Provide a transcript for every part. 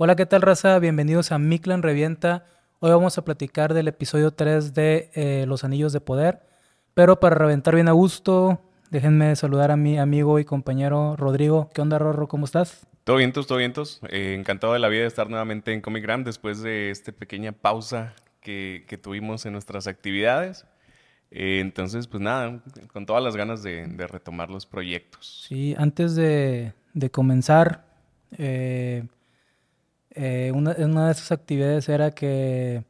Hola, ¿qué tal raza? Bienvenidos a Miklan Revienta. Hoy vamos a platicar del episodio 3 de eh, Los Anillos de Poder. Pero para reventar bien a gusto, déjenme saludar a mi amigo y compañero Rodrigo. ¿Qué onda, Rorro? ¿Cómo estás? Todo vientos, todo vientos. Eh, encantado de la vida de estar nuevamente en Comic Gram después de esta pequeña pausa que, tuvimos en nuestras actividades. Eh, entonces, pues nada, con todas las ganas de, retomar los proyectos. Sí, antes de, comenzar, eh, una, de sus actividades era que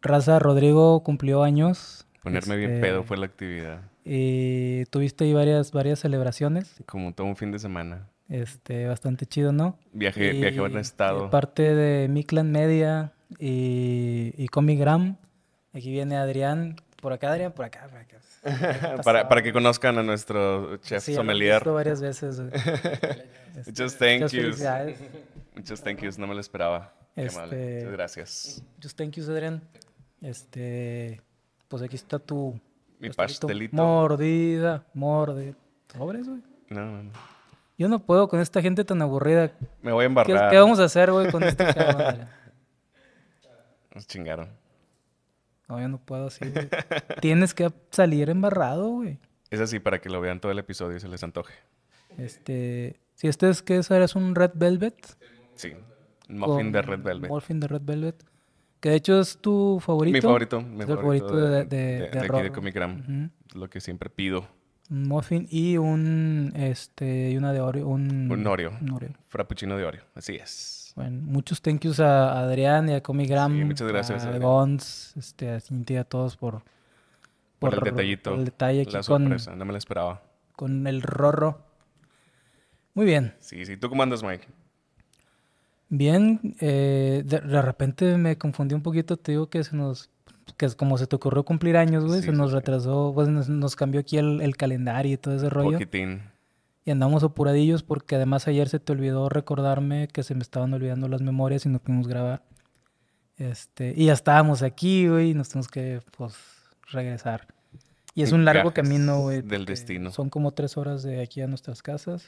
Raza Rodrigo cumplió años. Ponerme bien este, pedo fue la actividad. Y tuviste ahí varias, varias celebraciones. Como todo un fin de semana. Este, bastante chido, ¿no? Viaje, a viaje buen estado. Eh, parte de Miclan Media y, y gram. Aquí viene Adrián, por acá, Adrián, por acá, para, para, que conozcan a nuestro chef sí, sommelier. Lo varias veces. Este, muchas just thank gracias, yous. thank yous, no me lo esperaba. Este, Muchas gracias. Just thank yous, Adrián. Este, pues aquí está tu... Mi pastelito. Mordida, mordida. ¿Sobres, güey? No, no, Yo no puedo con esta gente tan aburrida. Me voy a embarrar. ¿Qué, vamos a hacer, güey, con esta cabrón? Nos chingaron. No, yo no puedo así, Tienes que salir embarrado, güey. Es así, para que lo vean todo el episodio y se les antoje. Este. Si este es que eres un Red Velvet. Sí. Muffin de Red Velvet. Muffin de Red Velvet. Que de hecho es tu favorito. Mi favorito. Mi favorito, de, de, de, Comic Lo que siempre pido. Un muffin y un, este, y una de Oreo. Un, Oreo. Un Oreo. Frappuccino de Oreo. Así es. Bueno, muchos thank yous a Adrián y a Comigram. A Gons, este, a Cintia, a todos por, por, el detallito. El detalle aquí la sorpresa, con, no me la esperaba. Con el rorro. Muy bien. Sí, sí. ¿Tú cómo andas, Mike? Bien. Eh, de, repente me confundí un poquito. Te digo que se nos... Que es como se te ocurrió cumplir años, güey. se nos retrasó. Pues nos, cambió aquí el, calendario y todo ese rollo. Poquitín y andamos apuradillos porque además ayer se te olvidó recordarme que se me estaban olvidando las memorias y no pudimos grabar. Este, y ya estábamos aquí, güey, y nos tenemos que, pues, regresar. Y es un largo camino, güey. Del destino. Son como tres horas de aquí a nuestras casas.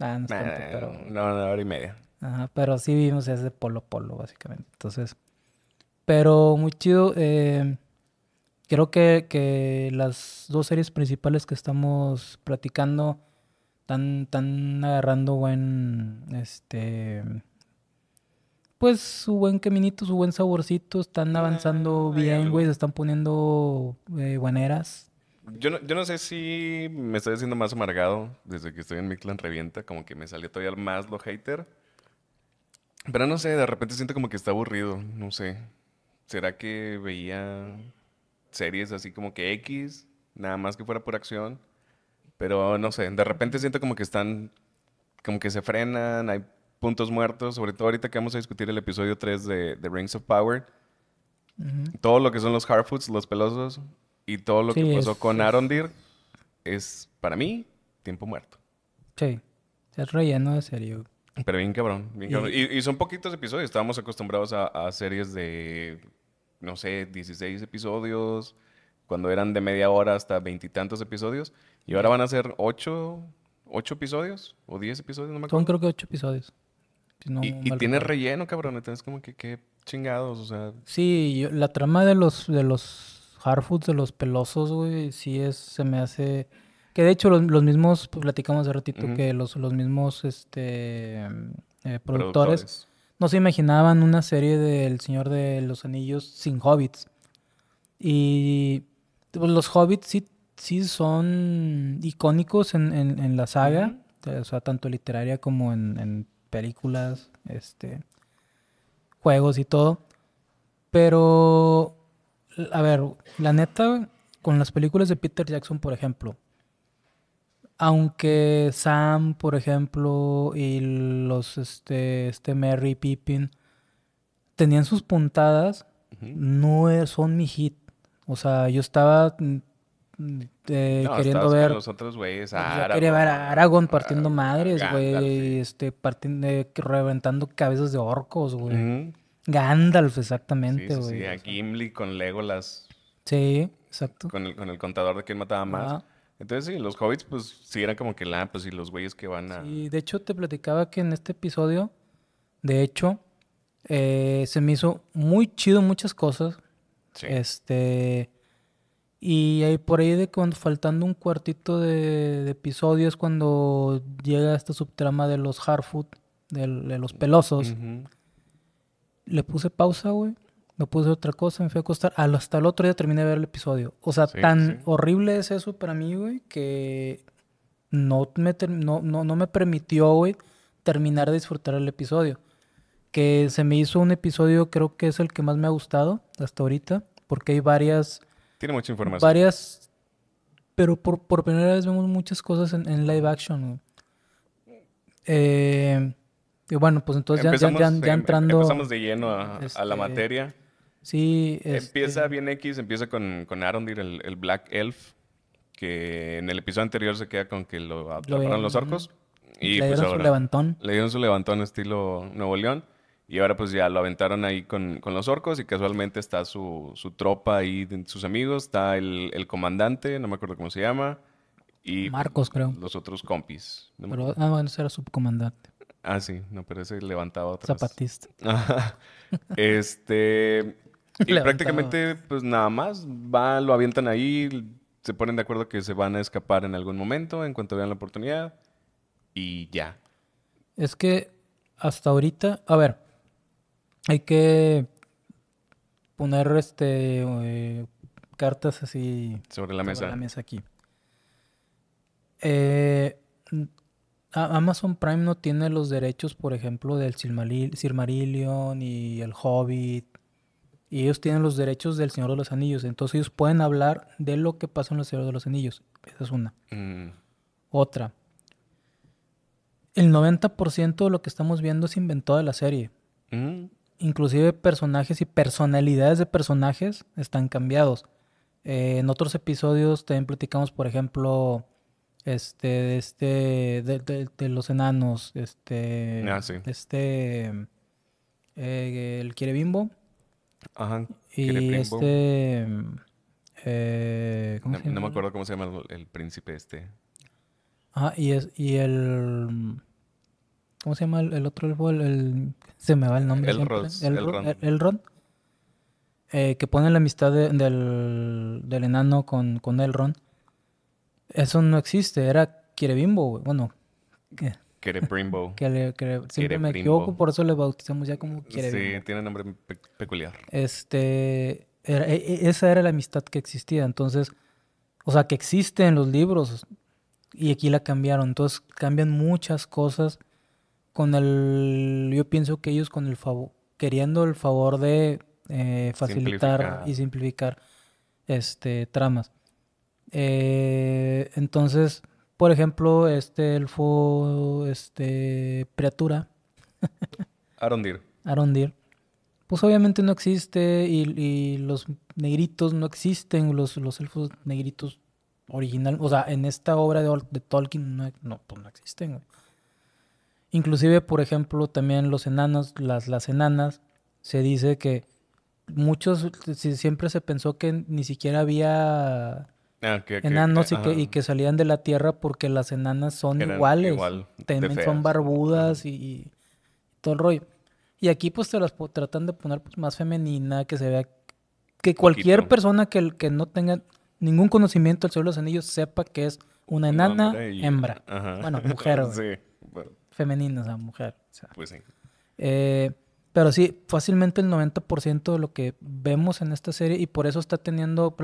Ah, no No, una hora y media. Ajá, pero sí vivimos desde polo polo, básicamente. Entonces, pero muy chido. Eh, creo que, que las dos series principales que estamos platicando están, agarrando buen, este, pues su buen caminito, su buen saborcito, están avanzando bien, güey, se están poniendo guaneras. Eh, yo no, sé si me estoy haciendo más amargado desde que estoy en Mictlan Revienta, como que me salió todavía más lo hater. Pero no sé, de repente siento como que está aburrido, no sé. ¿Será que veía series así como que X, nada más que fuera por acción? Pero no sé, de repente siento como que están, como que se frenan, hay puntos muertos, sobre todo ahorita que vamos a discutir el episodio 3 de, de Rings of Power. Todo lo que son los Harfoots, los pelosos, y todo lo que pasó con Arondir es, para mí, tiempo muerto. Sí, es relleno de serio. Pero bien cabrón, bien cabrón. Y, son poquitos episodios, estábamos acostumbrados a, a series de, no sé, 16 episodios cuando eran de media hora hasta veintitantos episodios, y ahora van a ser ocho, ocho episodios o diez episodios, no me acuerdo. Son creo que ocho episodios. y, y tienes relleno, cabrón, entonces como que qué chingados, o sea. Sí, la trama de los, de los hardfoods, de los pelosos, güey, sí es, se me hace... Que de hecho los, mismos, pues, platicamos hace ratito, que los, mismos este, eh, productores, no se imaginaban una serie del Señor de los Anillos sin hobbits. Y pues, los hobbits sí, sí son icónicos en, la saga, eh, o sea, tanto literaria como en, películas, este, juegos y todo. Pero, a ver, la neta, con las películas de Peter Jackson, por ejemplo, aunque Sam, por ejemplo, y los, este, este Merry Pippin, tenían sus puntadas, no e, son mi hit. O sea, yo estaba mm, eh, queriendo ver. Los otros güeyes, quería ver a Aragorn partiendo madres, güey. Este, partiendo, eh, reventando cabezas de orcos, güey. Gandalf, exactamente, güey. Sí, sí, a Gimli con Legolas. Sí, exacto. Con el, con el contador de quién mataba más. Entonces, sí, los hobbits, pues sí, eran como que la, pues y los güeyes que van a. Sí, de hecho, te platicaba que en este episodio, de hecho, eh, se me hizo muy chido muchas cosas. Este. Y ahí por ahí de cuando faltando un cuartito de, episodios cuando llega esta subtrama de los hard de, de los pelosos. Le puse pausa, güey. no puse otra cosa, me fui a acostar. Hasta el otro día terminé de ver el episodio. O sea, tan horrible es eso para mí, güey, que no me, no, no me permitió, güey, terminar de disfrutar el episodio que se me hizo un episodio, creo que es el que más me ha gustado hasta ahorita, porque hay varias... Tiene mucha información. Varias... Pero por, primera vez vemos muchas cosas en, live action. Eh, y bueno, pues entonces ya, entrando... Empezamos de lleno a, la este, materia. Sí. empieza este, bien X, empieza con, con Arondir, el, el, Black Elf, que en el episodio anterior se queda con que lo atraparon los orcos. Y le pues dieron su levantón. Le dieron su levantón estilo Nuevo León. Y ahora pues ya lo aventaron ahí con, los orcos y casualmente está su, su tropa ahí, sus amigos, está el, comandante, no me acuerdo cómo se llama. Y pues, Marcos, creo. Los otros compis. pero, ah, bueno, ese era subcomandante. Ah, sí, no, pero ese levantaba otra. Zapatista. este... y prácticamente pues nada más, va, lo avientan ahí, se ponen de acuerdo que se van a escapar en algún momento, en cuanto vean la oportunidad, y ya. Es que hasta ahorita, a ver, hay que poner este eh, cartas así sobre la mesa. aquí. Eh, Amazon Prime no tiene los derechos, por ejemplo, del Silmarillion y el Hobbit. Y ellos tienen los derechos del Señor de los Anillos. Entonces ellos pueden hablar de lo que pasa en el Señor de los Anillos. Esa es una. Mm. Otra. El 90% de lo que estamos viendo es inventado de la serie. Mm inclusive personajes y personalidades de personajes están cambiados. Eh, en otros episodios también platicamos, por ejemplo, este, de, este, de los enanos, este, ah, este, eh, el Quirebimbo. Ajá. Y este, eh, no, me acuerdo cómo se llama el, príncipe este. ah y, es, y el ¿Cómo se llama el, otro el, se me va el nombre. El, el, Ron. El, Ron. Eh, que pone la amistad del, enano con, con el Ron. Eso no existe, era Quierebimbo, Bueno. ¿qué? siempre me equivoco, por eso le bautizamos ya como Kirebimbo. Sí, tiene nombre peculiar. Este, e, e, esa era la amistad que existía, entonces, o sea, que existe en los libros y aquí la cambiaron, entonces cambian muchas cosas con el, yo pienso que ellos con el favor, queriendo el favor de eh, facilitar y simplificar este tramas. Eh, entonces, por ejemplo, este elfo, este Priatura. Arondir. Arondir. Pues obviamente no existe y, los negritos no existen, los, los elfos negritos original, o sea, en esta obra de, de Tolkien no, pues no existen. Inclusive, por ejemplo, también los enanos, las, las enanas, se dice que muchos, siempre se pensó que ni siquiera había ah, enanos y, que, salían de la tierra porque las enanas son iguales. son barbudas y, todo el rollo. Y aquí pues te las tratan de poner pues, más femenina, que se vea que cualquier persona que, que no tenga ningún conocimiento del Señor de los Anillos sepa que es una enana hembra. Bueno, mujer. femeninas a mujer. O sea, pues sí. Eh, pero sí, fácilmente el 90% de lo que vemos en esta serie y por eso está teniendo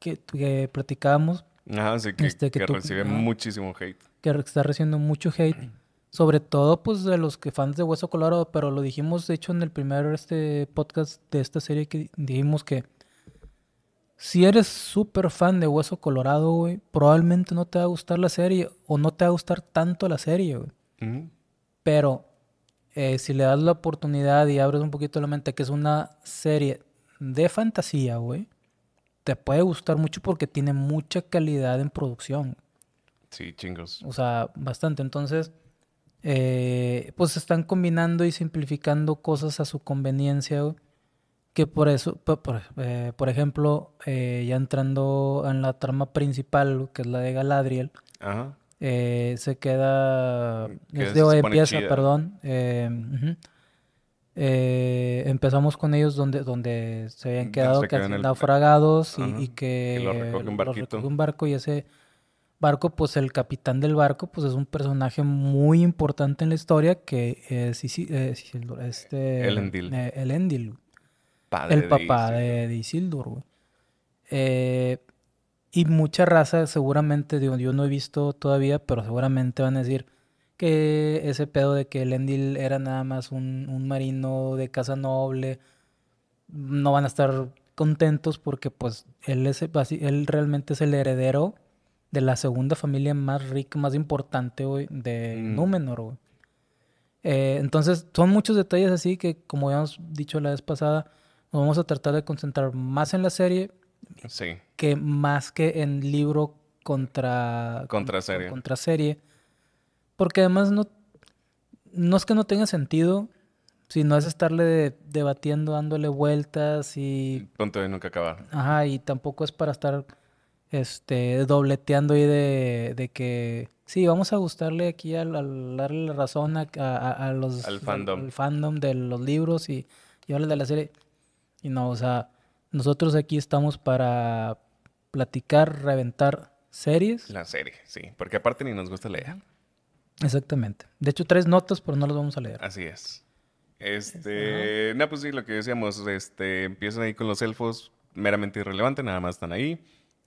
que, que que, este, recibe muchísimo hate. Que está recibiendo mucho hate. Sobre todo, pues, de los que fans de Hueso Colorado, pero lo dijimos, de hecho, en el primer este, podcast de esta serie que dijimos que si eres súper fan de Hueso Colorado, güey, probablemente no te va a gustar la serie o no te va a gustar tanto la serie, güey. Pero eh, si le das la oportunidad y abres un poquito la mente, que es una serie de fantasía, güey, te puede gustar mucho porque tiene mucha calidad en producción. Sí, chingos. O sea, bastante. Entonces, eh, pues están combinando y simplificando cosas a su conveniencia, güey. Que por eso, eh, por, ejemplo, ya entrando en la trama principal, que es la de Galadriel, Ajá. Eh, se queda, es, de se empieza, perdón. Eh, eh, empezamos con ellos donde, donde se habían quedado se habían naufragados y, que, que lo recoge un barco y ese barco, pues el capitán del barco, pues es un personaje muy importante en la historia que es, Isildur, este, el Endil. el Endil. el papá de Isildur, Eh, y mucha raza seguramente, digo, yo no he visto todavía, pero seguramente van a decir que ese pedo de que Lendil era nada más un, marino de casa noble, no van a estar contentos porque pues él, es, él realmente es el heredero de la segunda familia más rica, más importante, hoy, de mm. Númenor, eh, entonces, son muchos detalles así que, como habíamos dicho la vez pasada, nos vamos a tratar de concentrar más en la serie que más que en libro contra... Contra serie. Contra Porque además no, no es que no tenga sentido, si no es estarle debatiendo, dándole vueltas y... Punto de nunca acabar. Ajá, y tampoco es para estar este, dobleteando y de, de que... Sí, vamos a gustarle aquí al, darle la razón a, los... Al fandom. de los libros y, y de la serie. Y no, o sea nosotros aquí estamos para platicar, reventar series. La serie, sí, porque aparte ni nos gusta leer. Exactamente. De hecho, tres notas, pero no las vamos a leer. Así es. Este, no, pues sí, lo que decíamos, este, empiezan ahí con los elfos, meramente irrelevante, nada más están ahí.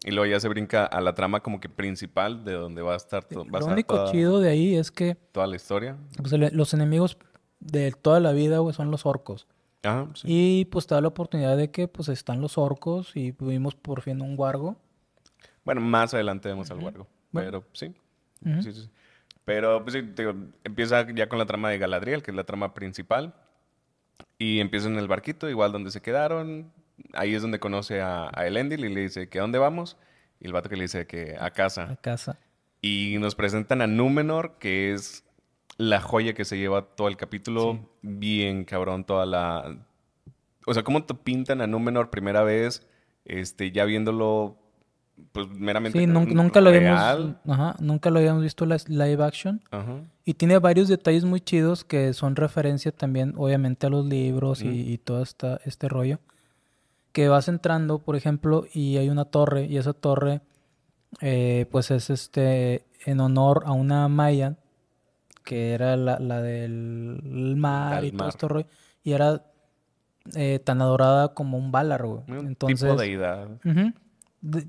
Y luego ya se brinca a la trama como que principal de donde va a estar todo. Lo único chido de ahí es que... Toda la historia. Pues, los enemigos de toda la vida, son los orcos. Y pues te da la oportunidad de que pues están los orcos y vimos por fin un guargo Bueno, más adelante vemos al guargo pero sí. pero pues, empieza ya con la trama de Galadriel, que es la trama principal. Y empieza en el barquito, igual donde se quedaron. Ahí es donde conoce a, a Elendil y le dice que a dónde vamos. Y el vato que le dice que a casa. A casa. Y nos presentan a Númenor, que es la joya que se lleva todo el capítulo. Bien cabrón, toda la. O sea, cómo te pintan a Númenor primera vez, este, ya viéndolo, pues meramente. Sí, nunca, nunca lo habíamos. nunca lo habíamos visto la live action. Y tiene varios detalles muy chidos que son referencia también, obviamente, a los libros y, todo esta, este rollo. Que vas entrando, por ejemplo, y hay una torre, y esa torre, eh, pues es este en honor a una Maya que era la, del mar y todo esto y era eh, tan adorada como un bálarro. Entonces, deidad.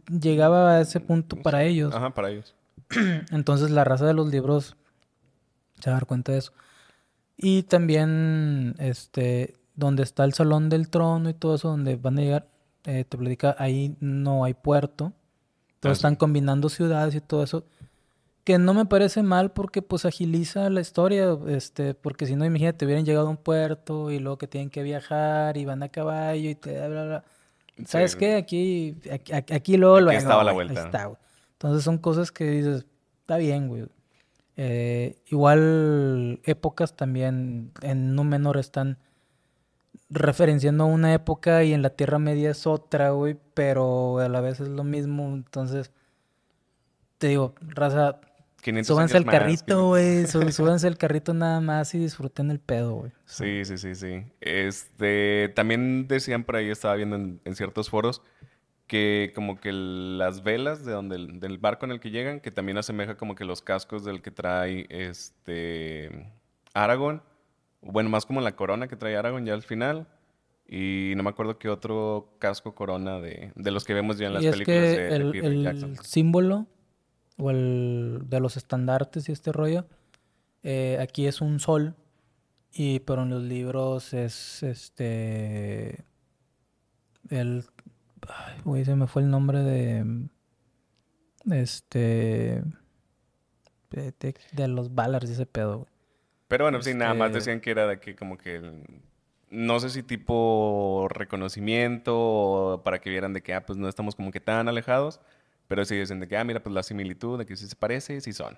llegaba a ese punto para ellos. Ajá, para ellos. Entonces la raza de los libros se va a dar cuenta de eso. Y también, este, donde está el salón del trono y todo eso, donde van a llegar, eh, te platica, ahí no hay puerto. Ah, están combinando ciudades y todo eso que no me parece mal porque pues agiliza la historia, este, porque si no, imagínate, hubieran llegado a un puerto y luego que tienen que viajar y van a caballo y te bla bla. ¿Sabes qué? Aquí, aquí, luego lo estaba la vuelta. Ahí está, Entonces son cosas que dices, está bien, güey. Eh, igual épocas también en un menor están referenciando una época y en la Tierra Media es otra, güey, pero a la vez es lo mismo. Entonces, te digo, raza, Súbanse al carrito, güey. Súbanse al carrito nada más y disfruten el pedo, güey. Sí, sí, sí, sí. Este, también decían por ahí, estaba viendo en, ciertos foros, que como que las velas de donde del barco en el que llegan, que también asemeja como que los cascos del que trae este Aragón, Bueno, más como la corona que trae Aragón ya al final. Y no me acuerdo qué otro casco corona de, de los que vemos ya en las películas que el, símbolo o el de los estandartes y este rollo, eh, aquí es un sol, y pero en los libros es este el ay, uy, se me fue el nombre de este de, los los y ese pedo. Güey. Pero bueno, sí, nada más este, decían que era de que como que no sé si tipo reconocimiento o para que vieran de que ah, pues no estamos como que tan alejados. Pero sí dicen de que, ah, mira, pues la similitud, de que si se parece, sí son.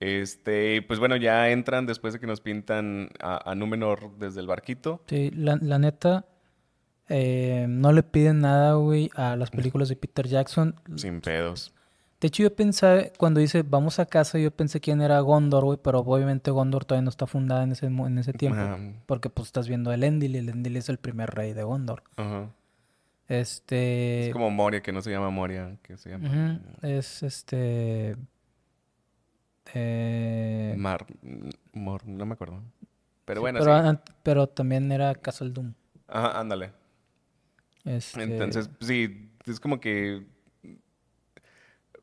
Este, pues bueno, ya entran después de que nos pintan a, Númenor desde el barquito. Sí, la, neta, eh, no le piden nada, güey, a las películas de Peter Jackson. Sin pedos. De hecho, yo pensé, cuando dice vamos a casa, yo pensé quién era Gondor, güey, pero obviamente Gondor todavía no está fundada en ese, en ese tiempo. Porque pues estás viendo el Endil y el Endil es el primer rey de Gondor. Ajá. Este... Es como Moria, que no se llama Moria, que se llama... Es este... Eh, Mar... Mor... No me acuerdo. Pero bueno, pero, sí. pero también era Castle Doom. Ajá, ándale. Este, Entonces, sí, es como que...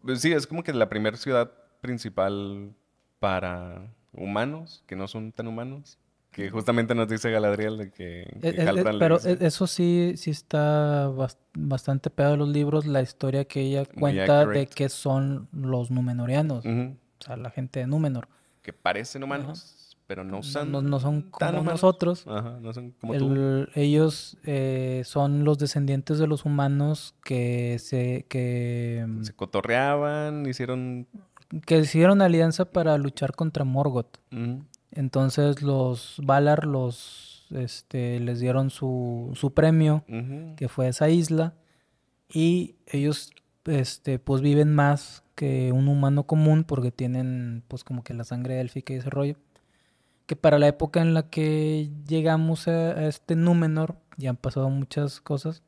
Pues sí, es como que la primera ciudad principal para humanos, que no son tan humanos que justamente nos dice Galadriel de que, eh, eh, eh, Pero eso sí, sí está bastante pegado en los libros, la historia que ella cuenta de que son los Numenoreanos, O sea, la gente de Númenor. Que parecen humanos, pero no son. No, son como nosotros. no son como Ellos son los descendientes de los humanos que se. Que, se cotorreaban, hicieron. Que hicieron alianza para luchar contra Morgoth. Entonces los Valar los, este, les dieron su, premio, que fue esa isla, y ellos este, pues viven más que un humano común porque tienen pues como que la sangre élfica y ese rollo. Que para la época en la que llegamos a, este Númenor, ya han pasado muchas cosas.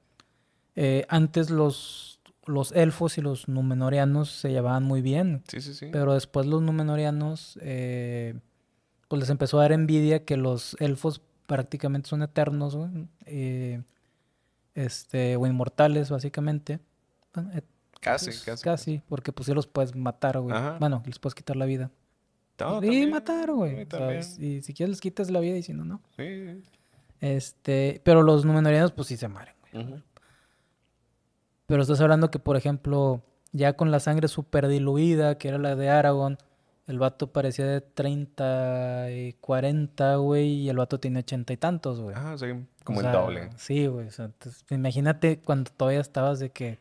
Eh, antes los, los elfos y los númenorianos se llevaban muy bien. Sí, sí, sí. Pero después los númenoreanos... Eh, pues les empezó a dar envidia que los elfos prácticamente son eternos, güey. Eh, este, o inmortales, básicamente. Pues, casi, casi, casi. porque pues sí los puedes matar, güey. Bueno, les puedes quitar la vida. y matar, güey. Y si quieres les quitas la vida y si no, no. Sí. Este, pero los numenorianos pues sí se maren güey. Pero estás hablando que, por ejemplo, ya con la sangre súper diluida, que era la de Aragón, el vato parecía de 30 y 40, güey, y el vato tiene ochenta y tantos, güey. Ah, sí, como el doble. Sí, güey. imagínate cuando todavía estabas de que.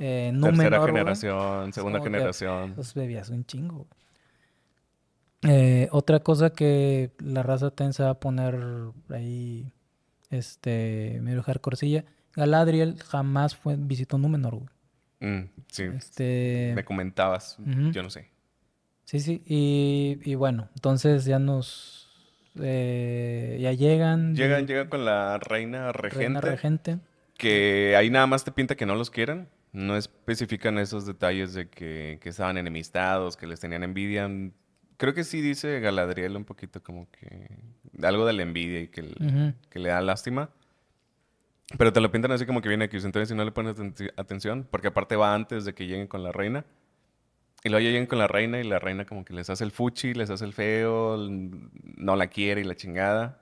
Eh, Tercera generación, segunda generación. Los bebías un chingo. Eh, otra cosa que la raza tensa va a poner ahí, este, medio hardcorecilla. Galadriel jamás fue, visitó Númenor, güey. Mm, sí. Este... Me comentabas, yo no sé. Sí, sí, y, bueno, entonces ya nos... Eh, ya llegan. Llegan, llegan con la reina regente. Que ahí nada más te pinta que no los quieran. No especifican esos detalles de que, que estaban enemistados, que les tenían envidia. Creo que sí dice Galadriel un poquito como que algo de la envidia y que, que le da lástima. Pero te lo pintan así como que viene aquí. Entonces, si no le pones atención, porque aparte va antes de que lleguen con la reina, y luego llegan con la reina y la reina como que les hace el fuchi, les hace el feo, no la quiere y la chingada.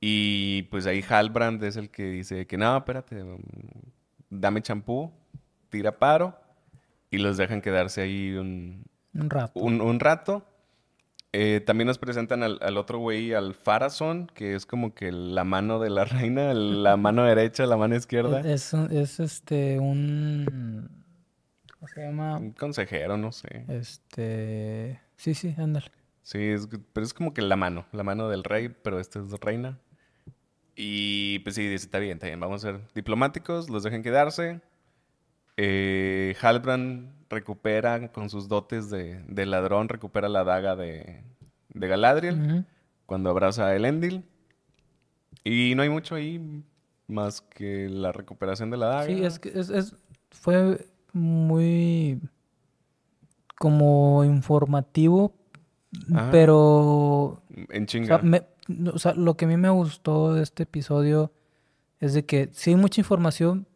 Y pues ahí Halbrand es el que dice que no, espérate, mm, dame champú, tira paro y los dejan quedarse ahí un, un rato. Un, rato. Eh, también nos presentan al, al otro güey, al Farazón, que es como que la mano de la reina, la mano derecha, la mano izquierda. Es, es este un se Un consejero, no sé. Este. Sí, sí, ándale. Sí, pero es como que la mano, la mano del rey, pero esta es reina. Y pues sí, está bien, está bien, vamos a ser diplomáticos, los dejen quedarse. Eh, Halbrand recupera con sus dotes de, ladrón, recupera la daga de, Galadriel cuando abraza a Elendil. Y no hay mucho ahí más que la recuperación de la daga. Sí, es que es, fue muy como informativo, ah. pero... En chinga. lo que a mí me gustó de este episodio es de que sí mucha información,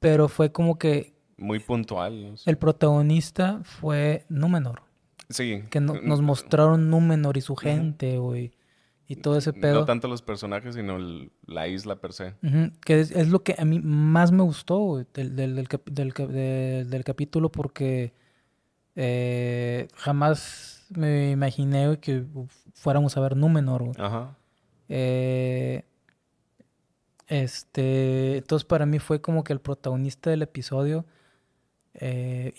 pero fue como que... Muy puntual. El protagonista fue Númenor. Sí. Que mm. nos mostraron Númenor y su gente, güey y todo ese pedo. No tanto los personajes, sino la isla per se. Que es, lo que a mí más me gustó del, capítulo porque eh, jamás me imaginé que fuéramos a ver Númenor. Ajá. Eh, este, entonces para mí fue como que el protagonista del episodio eh,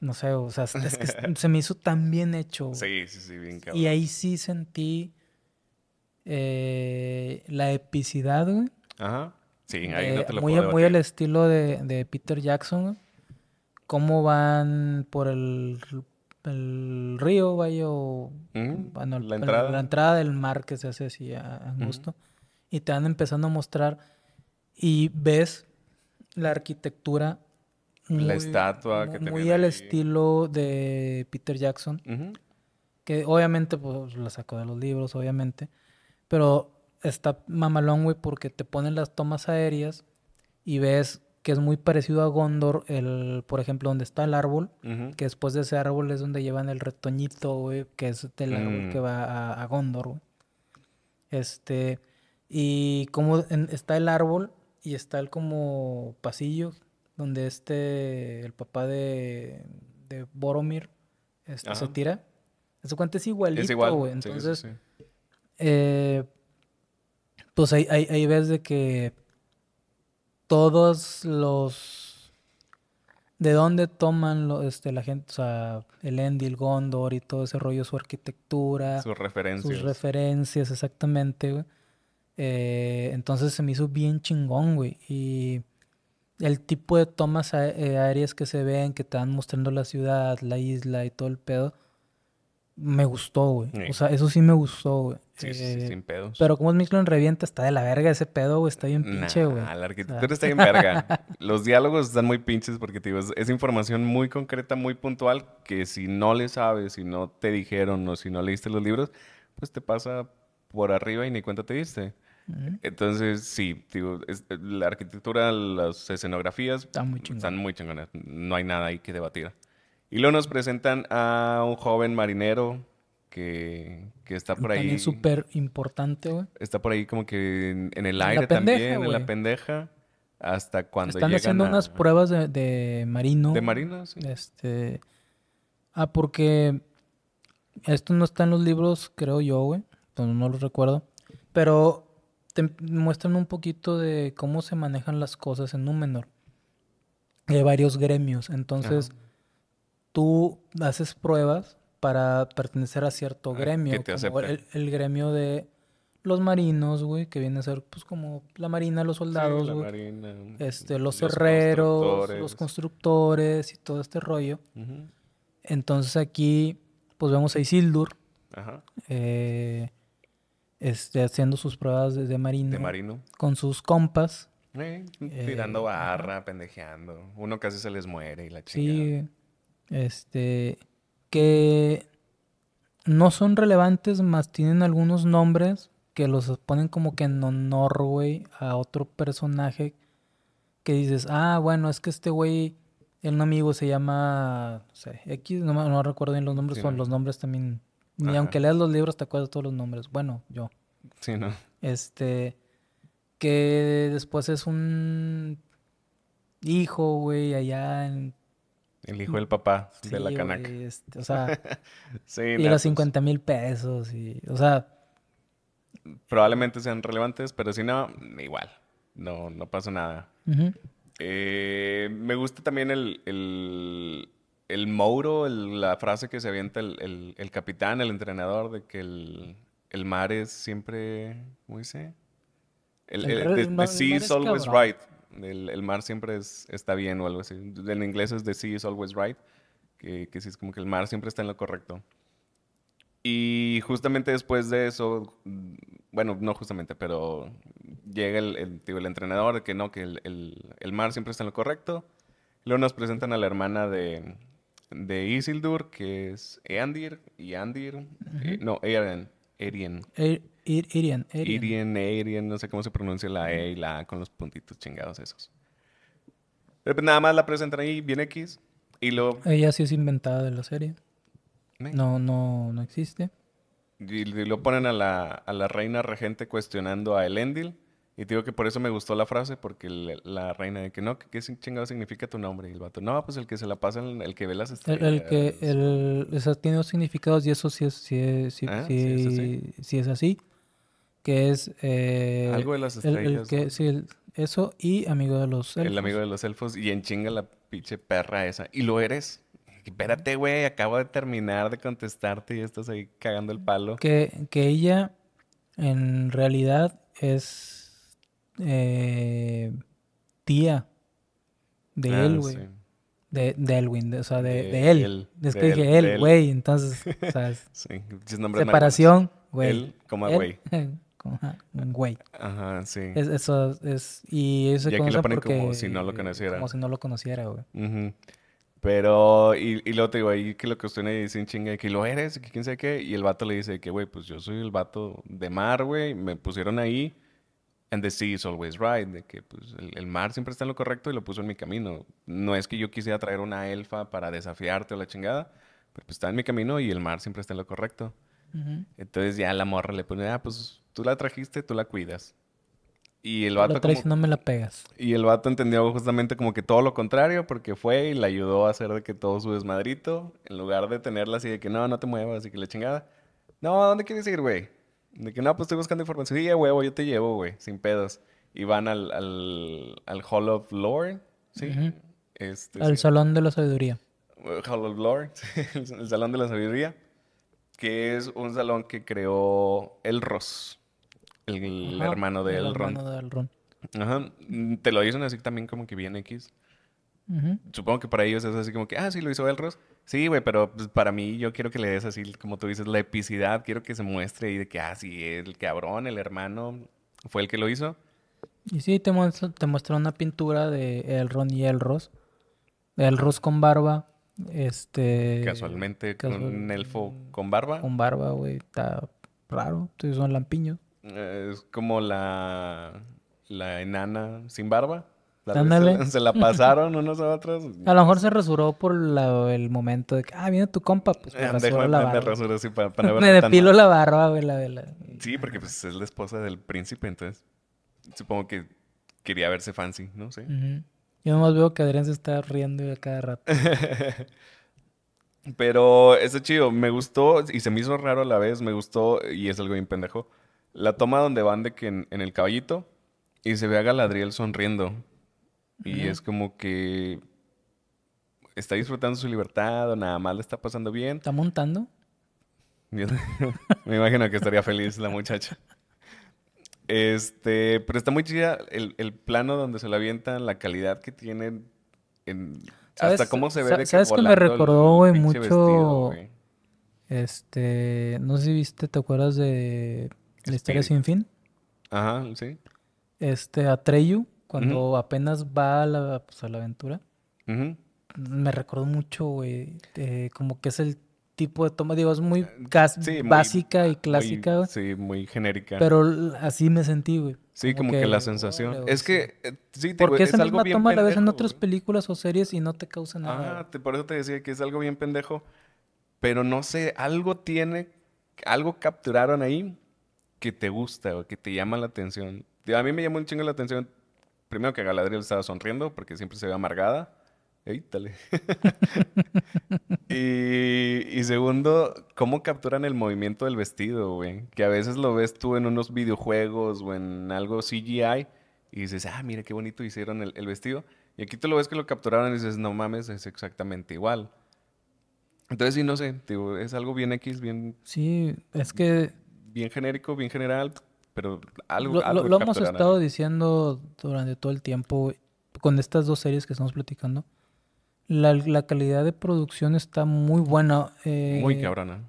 no sé, o sea, es que se me hizo tan bien hecho. Sí, sí, sí, bien cabrón. Y ahí sí sentí eh, la epicidad, güey. Ajá. Sí, ahí no eh, te lo muy, puedo muy al estilo de, Peter Jackson, cómo van por el, río, güey. o la, entrada. la, entrada. del mar que se hace así a, gusto. Y te van empezando a mostrar y ves la arquitectura la estatua que tenía. Muy al estilo de Peter Jackson. Que obviamente, pues la sacó de los libros, obviamente. Pero está mamalón, güey, porque te ponen las tomas aéreas y ves que es muy parecido a Gondor, el, por ejemplo, donde está el árbol, que después de ese árbol es donde llevan el retoñito, güey, que es el árbol mm. que va a, Gondor, Este, y como está el árbol y está el como pasillo donde este, el papá de, Boromir este, se tira. Eso cuenta es igualito, igual. güey. Entonces, eh, pues ahí, ves de que todos los... ¿De dónde toman lo, este, la gente? O sea, el Endil, Gondor y todo ese rollo, su arquitectura. Sus referencias. Sus referencias, exactamente, güey. Eh, entonces se me hizo bien chingón, güey. Y el tipo de tomas eh, aéreas que se ven, que te van mostrando la ciudad, la isla y todo el pedo, me gustó, güey. O sea, eso sí me gustó, güey. Sí, sí, eh, sin pedos. Pero como es en revienta, está de la verga ese pedo, güey. Está bien pinche, güey. la arquitectura está bien verga. Los diálogos están muy pinches porque, te es, información muy concreta, muy puntual, que si no le sabes, si no te dijeron o si no leíste los libros, pues te pasa por arriba y ni cuenta te diste. Entonces, sí, digo, eh, la arquitectura, las escenografías están muy, están muy chingonas. No hay nada ahí que debatir. Y luego nos presentan a un joven marinero que, está por ahí. También súper importante, güey. Está por ahí como que en, el aire también, en la pendeja. Hasta cuando Están haciendo unas pruebas de, marino. De marino, sí. Este... Ah, porque esto no está en los libros, creo yo, güey. no los recuerdo. Pero te em, muestran un poquito de cómo se manejan las cosas en Númenor. Hay varios gremios, entonces tú haces pruebas para pertenecer a cierto ah, gremio, como el, gremio de los marinos, güey, que viene a ser pues como la marina, los soldados, la marina, este, los, herreros, los constructores y todo este rollo. Entonces aquí pues vemos a Isildur, Ajá. Eh, este, haciendo sus pruebas de, marino, de marino. Con sus compas. Eh, eh, tirando barra, pendejeando. Uno casi se les muere y la chica. Sí. Este. Que no son relevantes, más tienen algunos nombres que los ponen como que en honor, güey, a otro personaje que dices, ah, bueno, es que este güey, el amigo se llama, no sé, X, no, recuerdo bien los nombres, son, los nombres también ni aunque leas los libros te acuerdas todos los nombres. Bueno, yo. Sí, ¿no? Este. Que después es un hijo, güey, allá en. El hijo del papá de la canaca. Sí, este, o sea. sí, y los 50 pues. mil pesos. Y, o sea. Probablemente sean relevantes, pero si no, igual. No, no pasa nada. Eh, me gusta también el el Mouro, la frase que se avienta el, el, capitán, el entrenador, de que el, mar es siempre, ¿cómo dice? El, the, sea is always right. El, mar siempre es, está bien o algo así. En inglés es the sea is always right, que, que sí es como que el mar siempre está en lo correcto. Y justamente después de eso, bueno, no justamente, pero llega el, entrenador de el entrenador, que no, que el, el, mar siempre está en lo correcto. Luego nos presentan a la hermana de, de Isildur, que es Eandir y Andir. Eh, no, Eren. Er, Erien. no sé cómo se pronuncia la E y la A con los puntitos chingados esos. Pero pues, nada más la presentan ahí, viene X. Y lo... Ella sí es inventada de la serie. No, no, no existe. Y, lo ponen a la, a la reina regente cuestionando a Elendil. Y digo que por eso me gustó la frase, porque la, reina de que no, ¿qué chingado significa tu nombre? Y el vato, no, pues el que se la pasa, el, que ve las estrellas. El, que el, tiene dos significados y eso sí es, sí es, ah, así. Que es. Eh, Algo de las estrellas. que, Sí, eso y amigo de los elfos. El amigo de los elfos y en chinga la pinche perra esa. Y lo eres. Espérate, güey, acabo de terminar de contestarte y estás ahí cagando el palo. Que, que ella en realidad es eh, tía de él, güey. De, de o sea, de, él. Es que dije él, güey, entonces, ¿sabes? sí, Separación, güey. coma, güey. güey. Ajá, sí. Es, eso es. Y eso se y como si no lo conociera. Como si no lo conociera, güey. Pero, y, y luego te digo, ahí que lo que usted dicen chinga, que lo eres, que quién sabe qué. Y el vato le dice que, güey, pues yo soy el vato de mar, güey, me pusieron ahí And the sea is always right, de que pues, el, mar siempre está en lo correcto y lo puso en mi camino. No es que yo quisiera traer una elfa para desafiarte o la chingada, pero pues está en mi camino y el mar siempre está en lo correcto. Entonces ya la morra le pone, ah, pues tú la trajiste, tú la cuidas. Y el vato. Lo traes, como... no me la pegas. Y el vato entendió justamente como que todo lo contrario, porque fue y la ayudó a hacer de que todo su desmadrito, en lugar de tenerla así de que no, no te muevas y que la chingada. No, ¿a dónde quieres ir, güey? De que no, pues estoy buscando información. Sí, huevo, yo te llevo, güey, sin pedos. Y van al, al, Hall of Lore, ¿sí? este, al Salón de la Sabiduría. Hall of Lore, el Salón de la Sabiduría, que es un salón que creó el el, el hermano de el Elrond. Hermano de Ajá. Mm, te lo dicen así también como que bien X. Supongo que para ellos es así como que, ah, sí, lo hizo el Ross Sí, güey, pero pues, para mí yo quiero que le des así, como tú dices, la epicidad. Quiero que se muestre y de que, ah, sí, el cabrón, el hermano, fue el que lo hizo. Y sí, te, muestro, una pintura de Elrond y El Elros con barba. Este. Casualmente con un elfo mm, con barba. Con barba, güey. Está raro. Entonces son lampiños. Es como la. La enana sin barba. se, la pasaron unos a otros. A lo mejor se resuró por el momento de que, ah, viene tu compa, pues me eh, la barba. depilo la barba, güey, Sí, porque pues, es la esposa del príncipe, entonces supongo que quería verse fancy, no Yo nomás veo que Adrián se está riendo cada rato. Pero Eso chido, me gustó y se me hizo raro a la vez, me gustó y es algo bien pendejo. La toma donde van de que en el caballito y se ve a Galadriel sonriendo. Y es como que está disfrutando su libertad o nada más le está pasando bien. ¿Está montando? me imagino que estaría feliz la muchacha. Este, pero está muy chida el, plano donde se lo avientan, la calidad que tienen en, hasta cómo se ve ¿sabes de ¿Sabes que me recordó, güey, mucho este, no sé si viste, ¿te acuerdas de La historia sin fin? Ajá, sí. Este Atreyu cuando apenas va a la, pues, aventura, me recordó mucho, güey. como que es el tipo de toma, digo, es muy, eh, básica y ah, clásica. sí, muy genérica. Pero así me sentí, güey. Sí, como, que, la sensación. es que, sí, te eh, Porque esa es misma toma la ves en otras películas o series y no te causa nada. Ah, por eso te decía que es algo bien pendejo. Pero no sé, algo tiene, algo capturaron ahí que te gusta o que te llama la atención. A mí me llamó un chingo la atención primero que Galadriel estaba sonriendo porque siempre se ve amargada. ¡Ey, y, y, segundo, cómo capturan el movimiento del vestido, güey. Que a veces lo ves tú en unos videojuegos o en algo CGI y dices, ah, mira qué bonito hicieron el, vestido. Y aquí tú lo ves que lo capturaron y dices, no mames, es exactamente igual. Entonces, sí, no sé, es algo bien X, bien. Sí, es que. Bien genérico, bien general, pero algo... Lo, hemos estado diciendo durante todo el tiempo con estas dos series que estamos platicando. La, calidad de producción está muy buena. Eh, muy cabrona.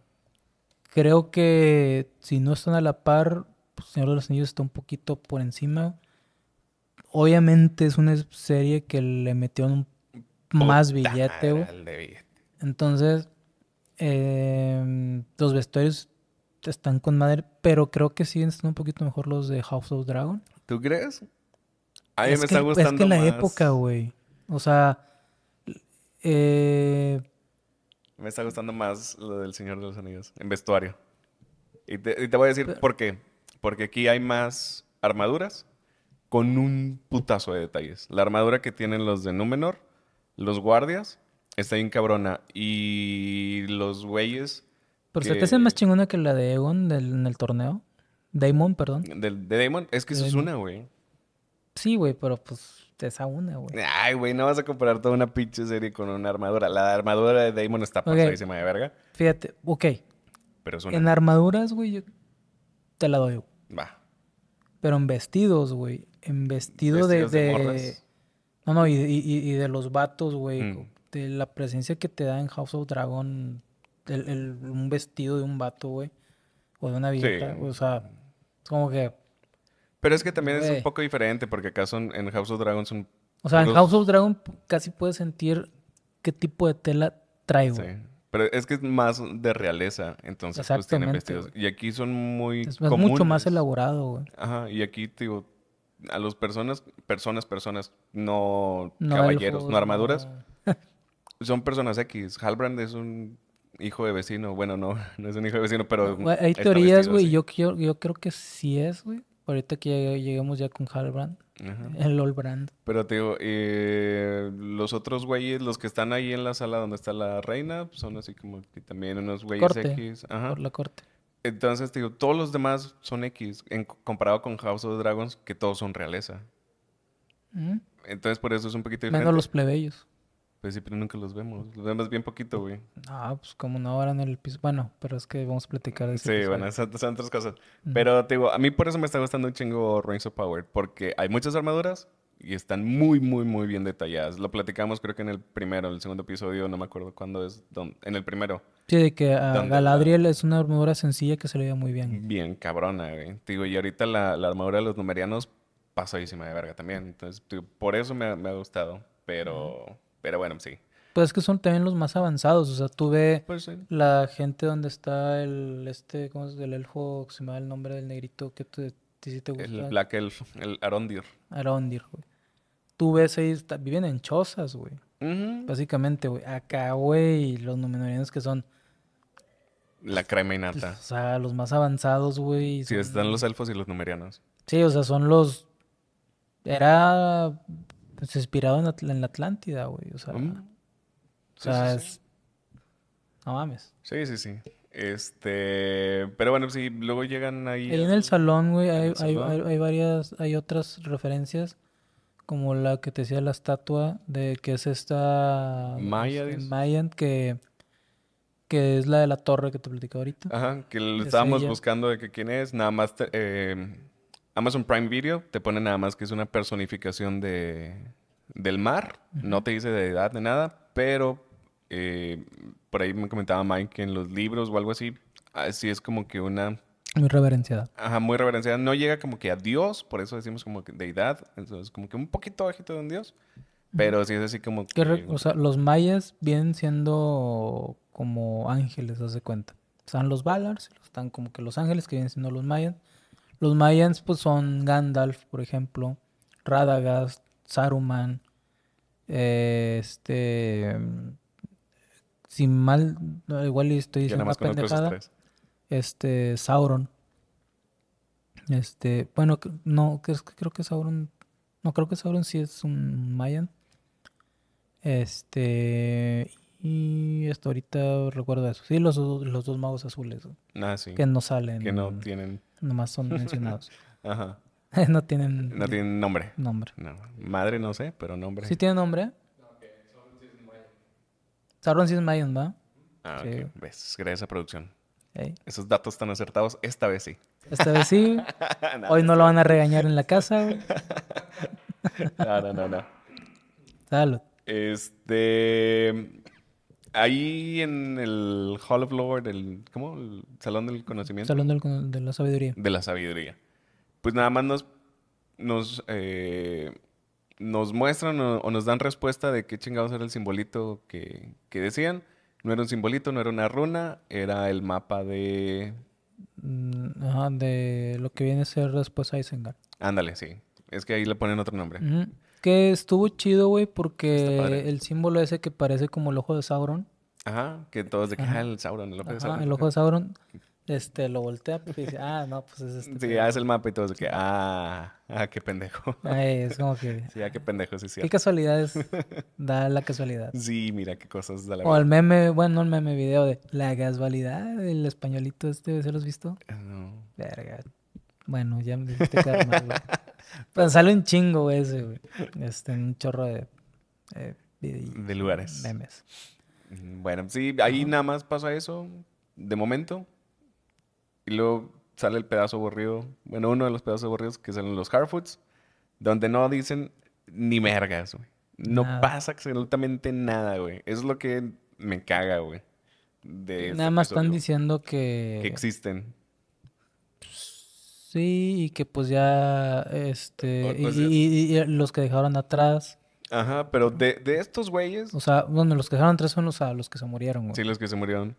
Creo que si no están a la par, pues, Señor de los Anillos está un poquito por encima. Obviamente es una serie que le metieron más billete, Entonces, eh, los vestuarios están con madre, pero creo que sí están un poquito mejor los de House of Dragon. ¿Tú crees? A mí me está gustando Es que la época, güey. O sea, eh, Me está gustando más lo del Señor de los Anillos en vestuario. Y te, voy a decir por qué. Porque aquí hay más armaduras con un putazo de detalles. La armadura que tienen los de Númenor, los guardias, está bien cabrona. Y los güeyes ¿Pero se te hace más chingona que la de Egon del, en el torneo? Damon, perdón. De, de Damon, es que eso es una, güey. Sí, güey, pero pues esa una, güey. Ay, güey, no vas a comparar toda una pinche serie con una armadura. La armadura de Damon está pasadísima de verga. Fíjate, ok. Pero es una. En armaduras, güey, yo te la doy. Va. Pero en vestidos, güey. En vestido Vestidos de. no, no, y, de los vatos, güey. Mm. De la presencia que te da en House of Dragon un vestido de un vato, güey. O de una vieja. O sea, como que. Pero es que también es un poco diferente, porque acá son, en House of Dragons son. O sea, en House of Dragons casi puedes sentir qué tipo de tela traigo. Sí. Pero es que es más de realeza, entonces pues tienen vestidos. Y aquí son muy es mucho más elaborado, güey. Ajá, y aquí, digo, a las personas, personas, personas, no, caballeros, no armaduras, son personas X. Halbrand es un hijo de vecino. Bueno, no, no es un hijo de vecino, pero. hay teorías, güey. Yo, yo, creo que sí es, güey. Ahorita que lleguemos ya con Halbrand. El Olbrand. Pero te digo, eh, los otros güeyes, los que están ahí en la sala donde está la reina, pues, son así como que también unos güeyes X. Ajá. Por la corte. Entonces, te digo, todos los demás son X, en, comparado con House of Dragons, que todos son realeza. Mm. Entonces, por eso es un poquito diferente. Menos los plebeyos. Pues sí, pero nunca los vemos. Los vemos bien poquito, güey. Ah, pues como una hora en el piso. Bueno, pero es que vamos a platicar de eso. Sí, bueno, son, otras cosas. Pero te digo, a mí por eso me está gustando un chingo Rings of Power, porque hay muchas armaduras y están muy, muy, muy bien detalladas. Lo platicamos creo que en el primero, en el segundo episodio, no me acuerdo cuándo es, en el primero. Sí, de que a ah, Galadriel es una armadura sencilla que se le ve muy bien. Bien cabrona, güey. Te digo, y ahorita la, la armadura de los numerianos pasadísima de verga también. Entonces, por eso me, me ha gustado, pero... Pero bueno, sí. Pues es que son también los más avanzados. O sea, tú ves pues la gente donde está el este, ¿cómo es? El elfo, se me va el nombre del negrito que te, te gusta. El Black Elf, el Arondir. Arondir, güey. Tú ves ahí, viven en chozas, güey. Básicamente, güey. Acá, güey, los numerianos que son. La crema innata. Pues, o sea, los más avanzados, güey. Sí, están los elfos y los numerianos. Sí, o sea, son los. Era se pues, inspirado en, la Atlántida, güey. O sea, mm. No mames. Sí, sí, sí. Este, pero bueno, sí, luego llegan ahí. Ahí en el salón, güey, hay, varias, hay otras referencias, como la que te decía la estatua, de que es esta Maya, este, Mayan, que, que es la de la torre que te platicaba ahorita. Ajá, que estábamos buscando de que quién es, nada más eh, Amazon Prime Video te pone nada más que es una personificación de, del mar, no te dice de edad, de nada, pero eh, por ahí me comentaba Mike que en los libros o algo así, así es como que una... Muy reverenciada. Ajá, muy reverenciada. No llega como que a Dios, por eso decimos como que deidad, entonces como que un poquito bajito de un Dios, pero sí es así como... Que... o sea, los mayas vienen siendo como ángeles, de cuenta. Están los Valars, están como que los ángeles que vienen siendo los mayas. Los Mayans pues son Gandalf, por ejemplo, Radagast, Saruman, eh, este... Mm, Sin mal, igual estoy diciendo más pendejada. Este, Sauron. Este, bueno, no, creo que Sauron, no creo que Sauron sí es un Mayan. Este, y hasta ahorita recuerdo eso. Sí, los, los dos magos azules. Ah, sí. Que no salen. Que no tienen Nomás son mencionados. Ajá. no tienen. No tienen nombre. Nombre. Madre no sé, pero nombre. Sí tiene nombre. Sauron sí es Mayon, ¿va? Ah, ok. Ves, gracias a producción. Esos datos están acertados, esta vez sí. Esta vez sí. Hoy no lo van a regañar en la casa. no, no, no, no. Salud. Este. Ahí en el Hall of Lord, el, ¿cómo? El Salón del Conocimiento. Salón de la Sabiduría. De la Sabiduría. Pues nada más nos, nos, eh, nos muestran o, nos dan respuesta de qué chingados era el simbolito que, decían. No era un simbolito, no era una runa, era el mapa de... Mm, ajá, de lo que viene a ser después Isengard. Ándale, sí. Es que ahí le ponen otro nombre. Que estuvo chido, güey, porque el símbolo ese que parece como el ojo de Sauron. Ajá, que todos de que, ah, el Sauron, el ojo de Sauron. el ojo de Sauron, este, lo voltea pues, y dice, ah, no, pues es este. Sí, hace el mapa y todos de que, ah, ah, qué pendejo. Ay, es como que... sí, ah, qué pendejo, sí, sí. Qué casualidades da la casualidad. Sí, mira qué cosas da la O el meme, bueno, el meme, video de la casualidad del españolito este, ¿se has visto? Eh, no. Verga. Bueno, ya me dijiste que mal, pues sale un chingo, güey, ese, Este, un chorro de, eh, de, lugares. Memes. Bueno, sí, ahí nada más pasa eso, de momento. Y luego sale el pedazo aburrido, bueno, uno de los pedazos aburridos que salen los Harfoods, donde no dicen ni mergas, güey. No pasa absolutamente nada, güey. Es lo que me caga, güey. De nada este más están diciendo que... Que existen. Sí, y que pues ya, este, y, pues, eh, los que dejaron atrás. Ajá, pero de, estos güeyes... O sea, bueno, los que dejaron atrás son los, a los que se murieron, güey. Sí, los que se murieron.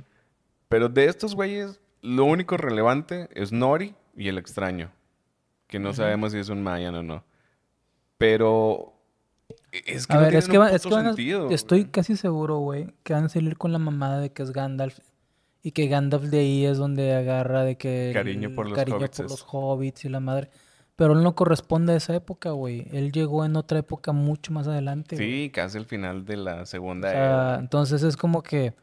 Pero de estos güeyes, lo único relevante es Nori y el extraño. Que no sabemos si es un Mayan o no. Pero... E, es que es que, estoy casi seguro, güey, que van a salir con la mamada de que es Gandalf y que Gandalf de ahí es donde agarra de que... Cariño por los, cariño hobbits. los hobbits y la madre. Pero él no corresponde a esa época, güey. Él llegó en otra época mucho más adelante. Sí, casi el final de la segunda era. Entonces es como que...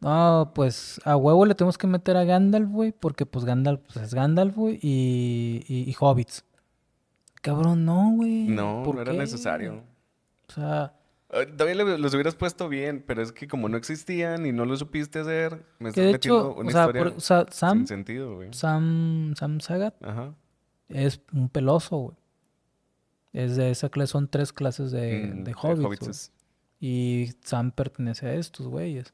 No, pues a huevo le tenemos que meter a Gandalf, güey. Porque pues Gandalf pues, es Gandalf, güey. Y, y, hobbits. Cabrón, no, güey. No, era necesario. O sea... Todavía ah, los hubieras puesto bien, pero es que como no existían y no lo supiste hacer, me estás metiendo hecho, una o sea, Sam, sin sentido, Sam, Sam Sagat Ajá. es un peloso, güey. Es de esa clase, son tres clases de, mm, de hobbits. y Sam pertenece a estos güeyes.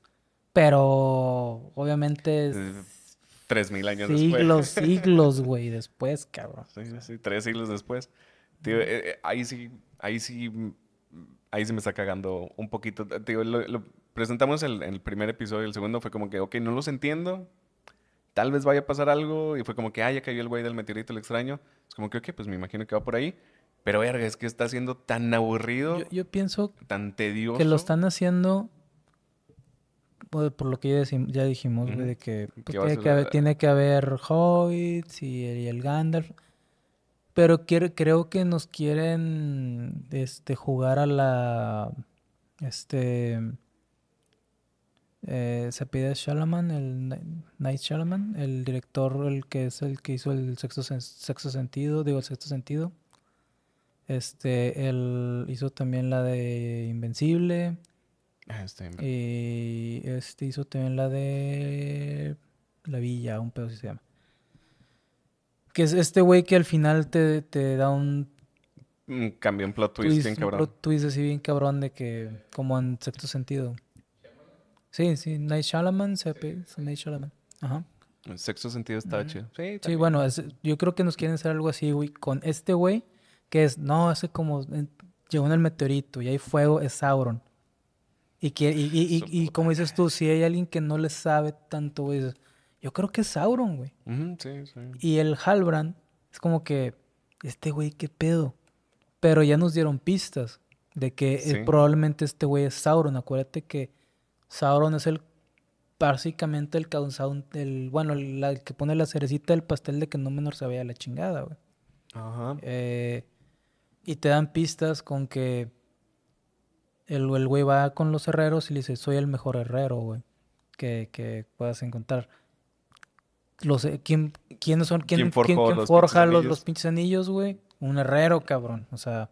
Pero obviamente. Es, eh, tres mil años después. Siglos, siglos, güey, después, cabrón. Sí, sí, tres siglos después. Tío, eh, eh, ahí sí, ahí sí ahí se me está cagando un poquito. lo, presentamos en el, primer episodio, el segundo fue como que, ok, no los entiendo, tal vez vaya a pasar algo. Y fue como que, ah, ya cayó el güey del meteorito, el extraño. Es como que, ok, pues me imagino que va por ahí. Pero, verga, es que está siendo tan aburrido. Yo, pienso tan tedioso. que lo están haciendo pues, por, lo que ya, dijimos, de que, pues, tiene, que haber, hobbits y, el gander... Pero creo que nos quieren este, jugar a la. Este. Eh, se pide Shalaman, el Night Shalaman, el director, el que es el que hizo el sexto, sexto sentido, digo el sexto sentido. Este, él hizo también la de Invencible. Ah, y este hizo también la de La Villa, un pedo si se llama. Que es este güey que al final te, te da un un cambio en plot twist, bien cabrón. Plot twist así bien cabrón de que, como en sexto sentido. Sí, sí, Night Shalaman, se Es Night Shalaman. Ajá. En sexto sentido está chido. Sí, bueno, yo creo que nos quieren hacer algo así, güey, con este güey, que es, no, hace como, llegó en el meteorito y hay fuego, es Sauron. Y, y, y, y, como dices tú, si hay alguien que no le sabe tanto, güey, yo creo que es Sauron, güey. sí, sí. Y el Halbrand es como que, este güey, ¿qué pedo? Pero ya nos dieron pistas de que eh, probablemente este güey es Sauron. Acuérdate que Sauron es el básicamente el causado, el, bueno, el, que pone la cerecita del pastel de que no menor se vea la chingada, güey. Ajá. Eh, y te dan pistas con que el, güey va con los herreros y le dice, soy el mejor herrero, güey, que puedas encontrar los, eh, ¿quién, quiénes son, quién, forja los, pinches anillos, güey? Un herrero, cabrón. O sea,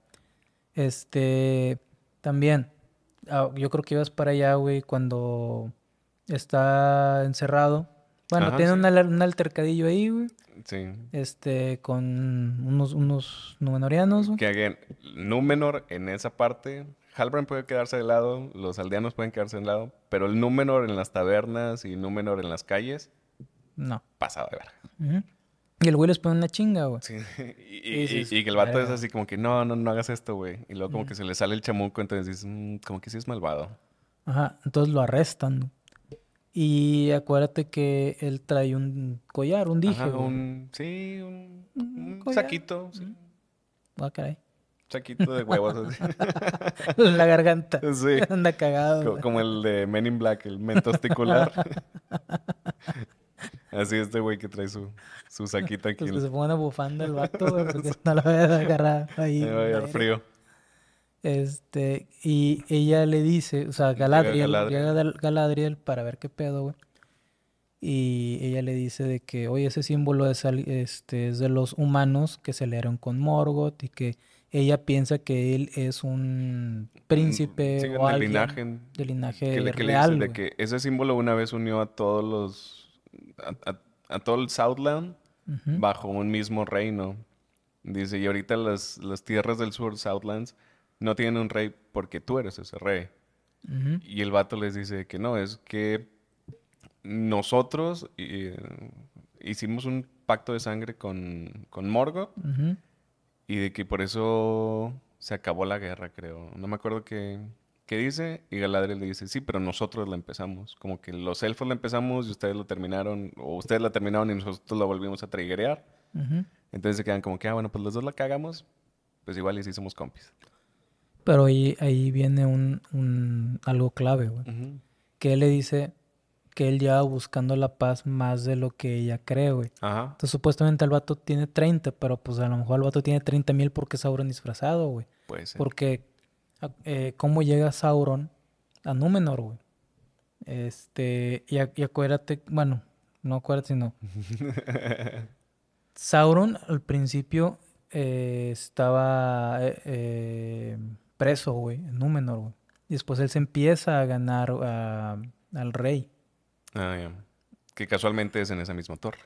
este, también, ah, yo creo que ibas para allá, güey, cuando está encerrado. Bueno, tiene un altercadillo ahí, güey. Sí. Este, con unos, unos numenorianos, güey. Que, again, Númenor en esa parte Halbrand puede quedarse de lado, los aldeanos pueden quedarse de lado, pero el Númenor en las tabernas y Númenor en las calles no. Pasado de verga. Y el güey les pone una chinga, güey. Sí. Y, que el vato es así como que, no, no, no hagas esto, güey. Y luego como que se le sale el chamuco, entonces dices, mm, como que sí es malvado. Ajá, entonces lo arrestan. Y acuérdate que él trae un collar, un dije. un, sí, un, un, saquito. Sí. Ah, caray. Saquito de huevos así. La garganta. Sí. Anda cagado. como el de Men in Black, el mentosticular. Así este güey que trae su, su saquita aquí. Pues que se pone a bufando el vato, güey, porque no la voy a agarrar ahí. Me va a ir frío. Este, y ella le dice, o sea, Galadriel, Galadriel. Galadriel para ver qué pedo, güey. Y ella le dice de que, oye, ese símbolo es, este, es de los humanos que se learon con Morgoth y que ella piensa que él es un príncipe mm, o del alguien linaje, del linaje real, de que ese símbolo una vez unió a todos los a, todo el Southland bajo un mismo reino. Dice, y ahorita las, las, tierras del sur, Southlands, no tienen un rey porque tú eres ese rey. Y el vato les dice que no, es que nosotros eh, hicimos un pacto de sangre con, con Morgoth y de que por eso se acabó la guerra, creo. No me acuerdo que que dice, y Galadriel le dice, sí, pero nosotros la empezamos. Como que los elfos la empezamos y ustedes lo terminaron, o ustedes la terminaron y nosotros la volvimos a triggerear... Entonces se quedan como que, ah, bueno, pues los dos la cagamos, pues igual y así somos compis. Pero ahí, ahí viene un, un algo clave, güey. Que él le dice que él ya buscando la paz más de lo que ella cree, güey. Entonces, supuestamente el vato tiene 30, pero pues a lo mejor el vato tiene 30 mil porque es ahora disfrazado, güey. Pues Porque eh, cómo llega Sauron a Númenor, güey. Este, y, acuérdate, bueno, no acuérdate, sino. Sauron al principio eh, estaba eh, preso, güey, en Númenor, güey. Y después él se empieza a ganar al rey. Ah, ya. Que casualmente es en esa misma torre.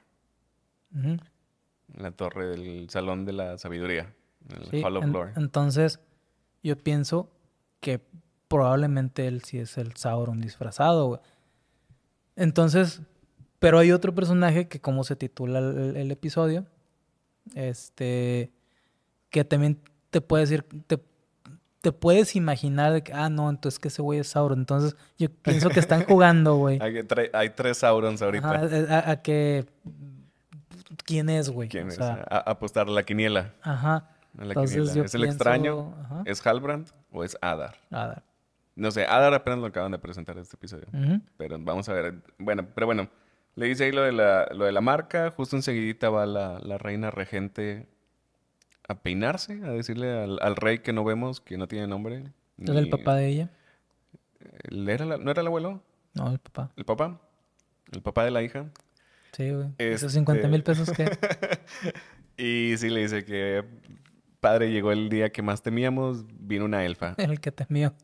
La torre del Salón de la Sabiduría, el Hall of Lore. Entonces, yo pienso que probablemente él sí es el Sauron disfrazado, güey. Entonces, pero hay otro personaje que como se titula el, episodio, este, que también te puede decir, te, puedes imaginar de que, ah, no, entonces que ese güey es Sauron. Entonces, yo pienso que están jugando, güey. hay, tres Saurons ahorita. Eh, a, que. ¿Quién es, güey? ¿Quién es? a, apostar la quiniela. Ajá. Entonces, ¿Es el extraño? ¿Es Halbrand o es Adar? Adar. No sé, Adar apenas lo acaban de presentar en este episodio. Pero vamos a ver. Bueno, pero bueno, le dice ahí lo de la, lo de la marca. Justo enseguidita va la, la reina regente a peinarse, a decirle al, rey que no vemos, que no tiene nombre. el papá de ella? ¿No era el abuelo? No, el papá. ¿El papá? ¿El papá de la hija? Sí, güey. Esos 50 este mil pesos que... y sí le dice que padre, llegó el día que más temíamos, vino una elfa. El que temió.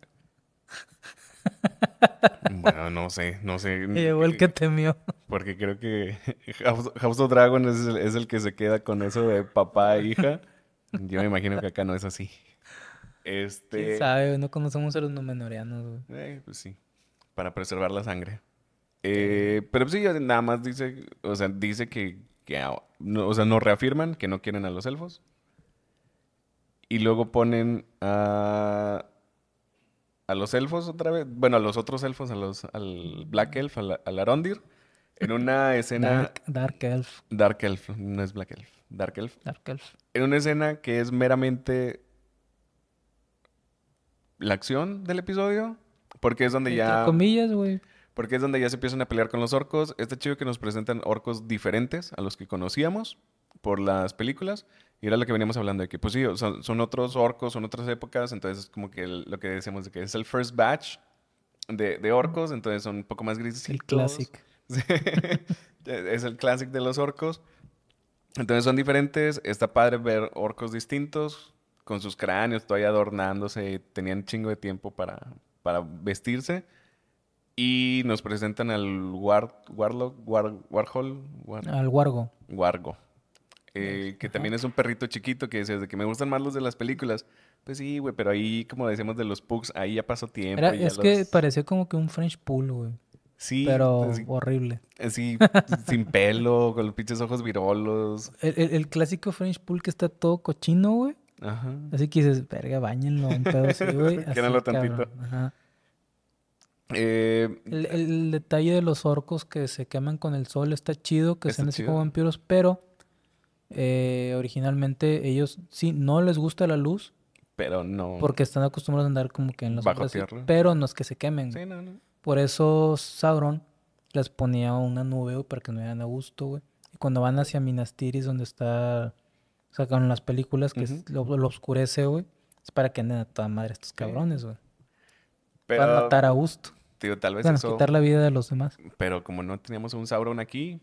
Bueno, no sé, no sé. Llegó el que temió. Porque creo que House, of Dragon es el, que se queda con eso de papá e hija. Yo me imagino que acá no es así. Este... ¿Quién sabe? No conocemos a los nomenoreanos. Eh, pues sí, para preservar la sangre. Eh, pero sí, nada más dice, o sea, dice que, no, sea, reafirman que no quieren a los elfos. Y luego ponen a, los elfos otra vez. Bueno, a los otros elfos, a los, al Black Elf, al, Arondir. En una escena. Dark, Elf. Dark Elf, no es Black Elf. Dark Elf. Dark Elf. En una escena que es meramente. La acción del episodio. Porque es donde Entre ya. comillas, güey. Porque es donde ya se empiezan a pelear con los orcos. Este chido que nos presentan orcos diferentes a los que conocíamos por las películas. Y era lo que veníamos hablando de que, pues sí, son, otros orcos, son otras épocas, entonces es como que lo que decimos de que es el first batch de, orcos, entonces son un poco más grises. El classic. es el classic de los orcos. Entonces son diferentes, está padre ver orcos distintos, con sus cráneos todavía adornándose, tenían chingo de tiempo para, para vestirse. Y nos presentan al Warlock, Warhol. al Wargo. Wargo. Eh, que también es un perrito chiquito que desde que me gustan más los de las películas. Pues sí, güey, pero ahí, como decíamos de los pugs, ahí ya pasó tiempo. es que pareció como que un French pool, güey. Sí. Pero horrible. Así, eh, sin pelo, con los pinches ojos virolos. El, clásico French pool que está todo cochino, güey. Así que dices, verga, bañenlo, un pedo así, güey. Quédalo tantito. Eh, el, el, detalle de los orcos que se queman con el sol está chido, que sean así como vampiros, pero eh, originalmente ellos sí no les gusta la luz. Pero no. Porque están acostumbrados a andar como que en las Bajo Pero no es que se quemen. Por eso Sauron les ponía una nube para que no vayan a gusto, güey. Y cuando van hacia Minas Tiris donde está. Sacaron las películas que lo, oscurece, güey. Es para que anden a toda madre estos cabrones, güey. Para matar a gusto. Tío, tal vez bueno, quitar la vida de los demás. Pero como no teníamos un Sauron aquí,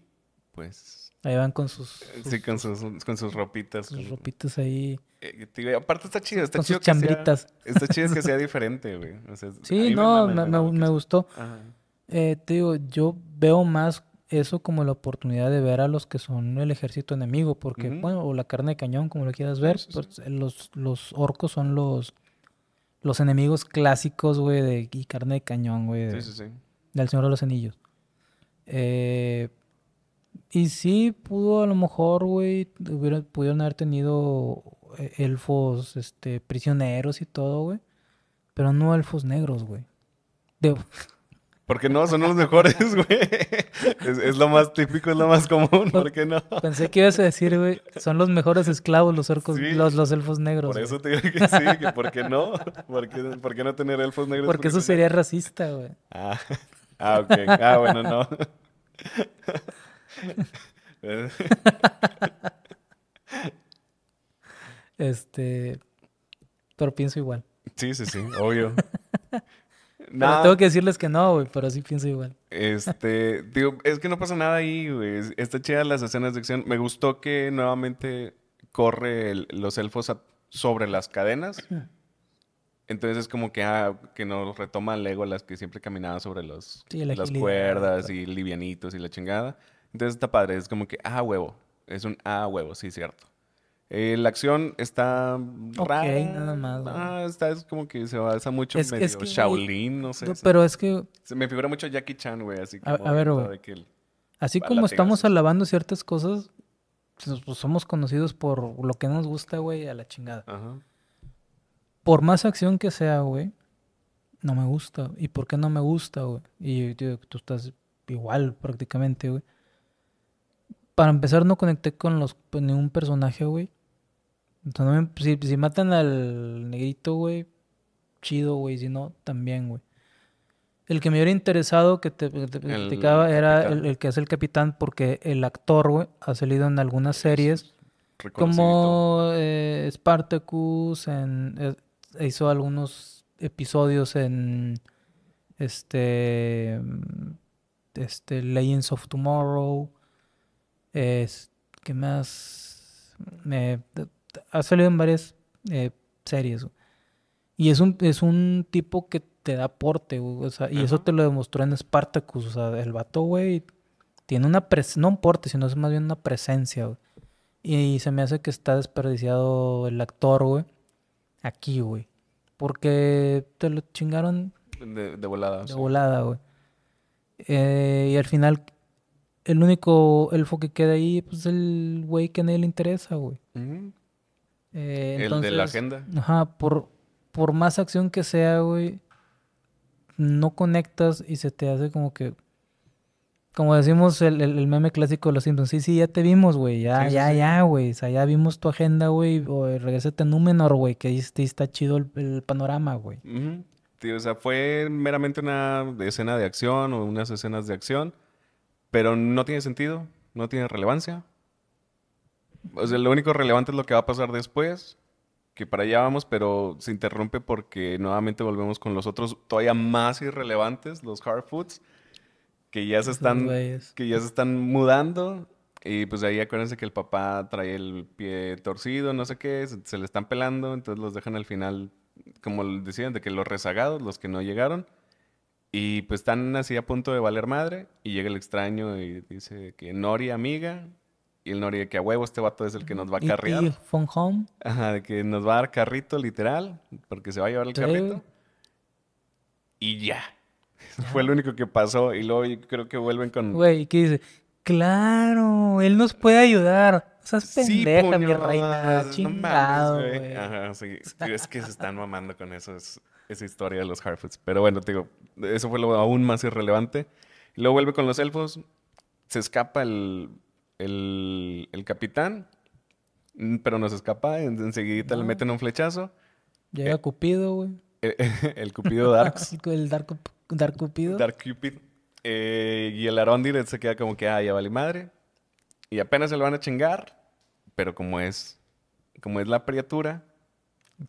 pues Ahí van con sus. sí, con sus, con sus ropitas. Sus ropitas ahí. Eh, aparte está chido, está con chido. Sus chambritas. está chido que sea diferente, güey. sí, no, me, me, gustó. Eh, te digo, yo veo más eso como la oportunidad de ver a los que son el ejército enemigo, porque, bueno, o la carne de cañón, como lo quieras ver, pues, eh, los, los orcos son los, los enemigos clásicos, güey, de y carne de cañón, güey. Sí, sí, sí. Del Señor de los Anillos. Eh y sí, pudo a lo mejor, güey, pudieron haber tenido eh, elfos este, prisioneros y todo, güey. Pero no elfos negros, güey. ¿Por Porque no, son los mejores, güey. Es, lo más típico, es lo más común, ¿por qué no? Pensé que ibas a decir, güey, son los mejores esclavos los los, elfos negros. Por eso te digo que sí, que ¿por qué no? ¿Por qué, no tener elfos negros? Porque eso sería racista, güey. Ah, ah, ok. Ah, bueno, no. este. Pero pienso igual. Sí, sí, sí, obvio. tengo que decirles que no, pero sí pienso igual. Este, es que no pasa nada ahí, güey. Está chida las escenas de acción. Me gustó que nuevamente corre los elfos sobre las cadenas. Entonces es como que, ah, que nos retoma Lego las que siempre caminaba sobre los, las cuerdas y livianitos y la chingada. Entonces está padre, es como que, ah, huevo, es un ah, huevo, sí, cierto. Eh, la acción está okay, nada más. Ah, está, es como que se basa mucho en medio Shaolin, no sé. pero es que... Se me figura mucho Jackie Chan, güey, así que A, ver, güey. Así como estamos alabando ciertas cosas, pues, pues, somos conocidos por lo que nos gusta, güey, a la chingada. Ajá. Por más acción que sea, güey, no me gusta. ¿Y por qué no me gusta, güey? Y tú estás igual prácticamente, güey para empezar, no conecté con los pues, ningún personaje, güey. Entonces, si, matan al negrito, güey, chido, güey. Si no, también, güey. El que me hubiera interesado que te, platicaba era el, que hace el capitán, porque el actor, güey, ha salido en algunas series. como eh, Spartacus, eh, hizo algunos episodios en este, este Legends of Tomorrow. Es, que más? Me... ha salido en varias eh, series. Y es un, es un tipo que te da porte o sea, y eso te lo demostró en Spartacus, o sea, el vato, güey, tiene una presencia, no un porte, sino es más bien una presencia, güey. Y, se me hace que está desperdiciado el actor, güey, aquí, güey. Porque te lo chingaron. De, volada. De volada, güey. Eh, y al final el único elfo que queda ahí pues, es el güey que a nadie le interesa, güey. Eh, el de la agenda. Ajá, por, por más acción que sea, güey, no conectas y se te hace como que. Como decimos el, meme clásico de los Simpsons, sí, sí, ya te vimos, güey, ya, ya, ya, güey, o sea, ya vimos tu agenda, güey, o regresate a menor, güey, que ahí está chido el, panorama, güey. O sea, fue meramente una escena de acción o unas escenas de acción pero no tiene sentido, no tiene relevancia. O sea, lo único relevante es lo que va a pasar después, que para allá vamos, pero se interrumpe porque nuevamente volvemos con los otros todavía más irrelevantes, los hard foods, que ya se están, que ya se están mudando. Y pues ahí acuérdense que el papá trae el pie torcido, no sé qué, se, se le están pelando, entonces los dejan al final, como decían, de que los rezagados, los que no llegaron. Y pues están así a punto de valer madre y llega el extraño y dice que Nori amiga y el Nori de que a huevo este vato es el que nos va a carriar. Y, home. Ajá, de que nos va a dar carrito literal porque se va a llevar el carrito. Y ya. Fue lo único que pasó y luego yo creo que vuelven con... Güey, ¿qué dice? Claro, él nos puede ayudar. O sea, es mi reina. güey. Ajá, Es que se están mamando con eso esa historia de los Harfoots. Pero bueno, te digo, eso fue lo aún más irrelevante. luego vuelve con los elfos, se escapa el, el, el capitán, mm, pero no se escapa, enseguida le meten un flechazo. Llega eh, Cupido, güey. Eh, el, Cupido Darks. el Dark, Dark Cupido. Dark Cupid. Eh, y el Arondir se queda como que, ah, ya vale madre. Y apenas se lo van a chingar, pero como es, como es la criatura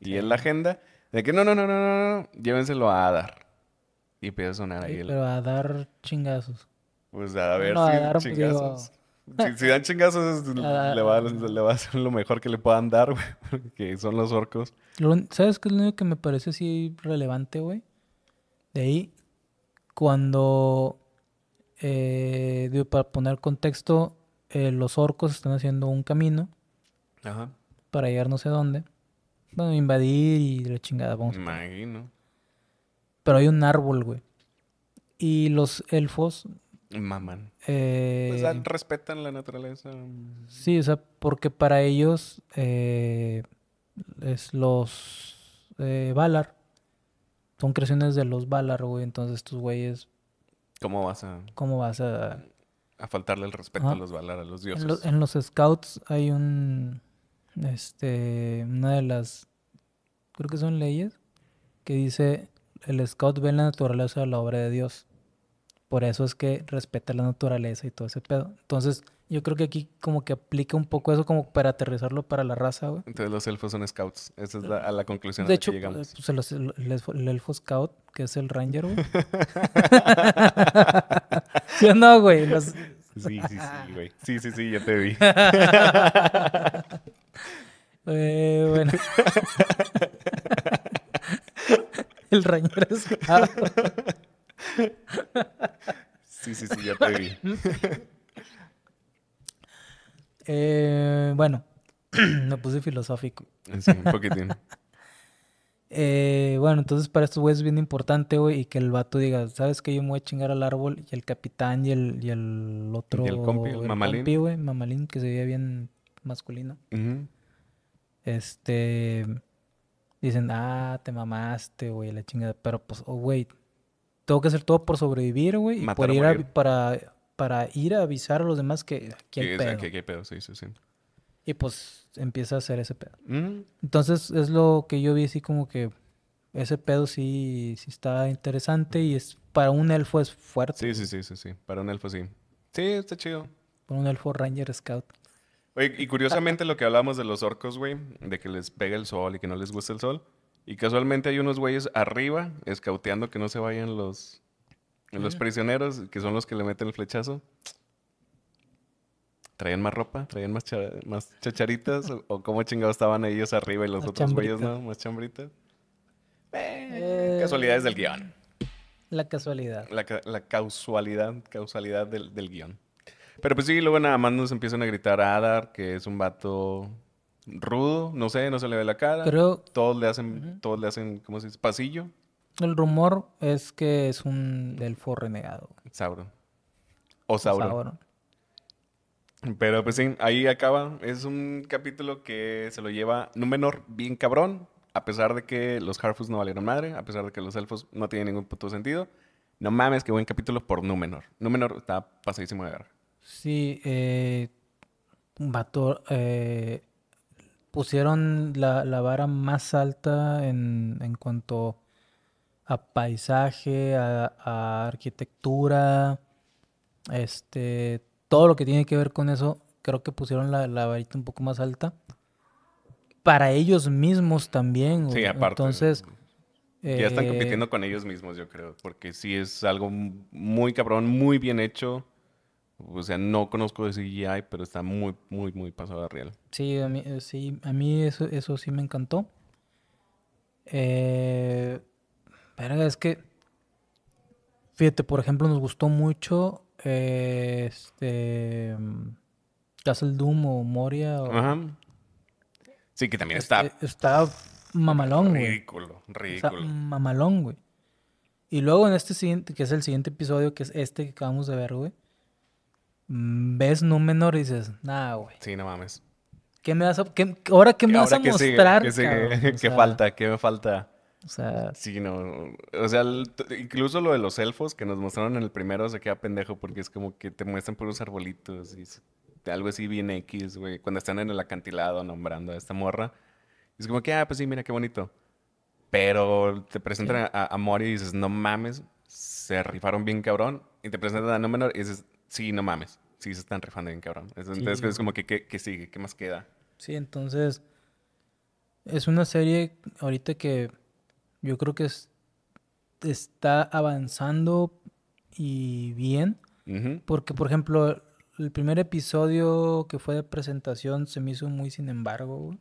y es la agenda, de que no, no, no, no, no, no, llévenselo a Adar. Y empieza a sonar ahí. Pero a dar chingazos. Pues a ver si a pues, chingazos. Si, dan chingazos, le, va a, le, hacer lo mejor que le puedan dar, güey. Porque son los orcos. ¿Sabes qué es lo único que me parece así relevante, güey? De ahí, cuando. Eh, para poner contexto, eh, los orcos están haciendo un camino. Ajá. Para llegar no sé dónde bueno, invadir y la chingada, vamos. Imagino. Pero hay un árbol, güey. Y los elfos. Maman. Eh, o sea, respetan la naturaleza. Sí, o sea, porque para ellos eh, es los eh, Valar. Son creaciones de los Valar, güey. Entonces estos güeyes. ¿Cómo vas a.? ¿Cómo vas a.? A faltarle el respeto a los Valar, a los dioses. en los scouts hay un este, una de las, creo que son leyes, que dice, el scout ve la naturaleza de la obra de Dios. Por eso es que respeta la naturaleza y todo ese pedo. Entonces, yo creo que aquí como que aplica un poco eso como para aterrizarlo para la raza, güey. Entonces los elfos son scouts. Esa es la, conclusión de hecho, el, elfo scout, que es el ranger, güey. no, güey? Sí, sí, sí, güey. Sí, sí, sí, ya te vi. Eh, bueno. El reñor es Sí, sí, sí, ya te vi. Eh, bueno, me puse filosófico. Sí, un poquitín. Eh, bueno, entonces para esto es bien importante, güey, y que el vato diga, ¿sabes que Yo me voy a chingar al árbol y el capitán y el, y el otro... el compi, mamalín, que se veía bien masculino. Este. Dicen, ah, te mamaste, güey, la chingada. Pero pues, oh, güey, tengo que hacer todo por sobrevivir, güey. Y por ir a, para, para ir a avisar a los demás que hay pedo. Que, pedo, sí, sí, sí. Y pues empieza a hacer ese pedo. Entonces es lo que yo vi así como que ese pedo sí, sí está interesante y es para un elfo es fuerte. Sí, sí, sí, sí, sí. Para un elfo sí. Sí, está chido. Para un elfo ranger scout y curiosamente lo que hablamos de los orcos, güey, de que les pega el sol y que no les gusta el sol. Y casualmente hay unos güeyes arriba, escauteando que no se vayan los, los ah. prisioneros, que son los que le meten el flechazo. ¿Traían más ropa? ¿Traían más, chacharitas? ¿O cómo chingados estaban ellos arriba y los otros güeyes no? ¿Más chambritas? Eh, eh, casualidades del guión. La casualidad. La, la causalidad, causalidad del, del guión. Pero pues sí, luego nada más nos empiezan a gritar a Adar, que es un vato rudo, no sé, no se le ve la cara. Todos le hacen, le hacen, ¿cómo se dice? Pasillo. El rumor es que es un elfo renegado. Sauron. O Sauron. Pero pues sí, ahí acaba. Es un capítulo que se lo lleva Númenor bien cabrón. A pesar de que los Harfus no valieron madre, a pesar de que los elfos no tienen ningún puto sentido. No mames, qué buen capítulo por Númenor. Númenor está pasadísimo de verga. Sí, eh, eh pusieron la, vara más alta en, cuanto a paisaje, a, arquitectura, este, todo lo que tiene que ver con eso, creo que pusieron la, varita un poco más alta. Para ellos mismos también. Sí, aparte. Entonces... ya están eh, compitiendo con ellos mismos, yo creo, porque sí es algo muy cabrón, muy bien hecho o sea, no conozco de CGI, pero está muy, muy, muy pasado real. Sí, a mí, eh, sí, a mí eso, sí me encantó. Eh, es que, fíjate, por ejemplo, nos gustó mucho eh, este Castle Doom o Moria. Ajá. Sí, que también está. está mamalón, güey. Ridículo, ridículo. mamalón, güey. Y luego en este siguiente, que es el siguiente episodio, que es este que acabamos de ver, güey Mm, ves Númenor y dices, nada güey. Sí, no mames. ¿Qué me vas a, qué, ahora qué me vas a mostrar? Sigue, que ¿Qué, falta? ¿Qué me falta? O sea. Sí, no. O sea, incluso lo de los elfos que nos mostraron en el primero se queda pendejo porque es como que te muestran por unos arbolitos y algo así bien X, güey. Cuando están en el acantilado nombrando a esta morra. Es como que, ah, pues sí, mira qué bonito. Pero te presentan a, a Mori y dices, no mames, se rifaron bien cabrón. Y te presentan a Númenor y dices, Sí, no mames. Sí, se están rifando en cabrón. Entonces es como que, ¿Qué que, sigue, ¿qué más queda? Sí, entonces es una serie ahorita que yo creo que está avanzando y bien. Porque, por ejemplo, el primer episodio que fue de presentación se me hizo muy sin embargo,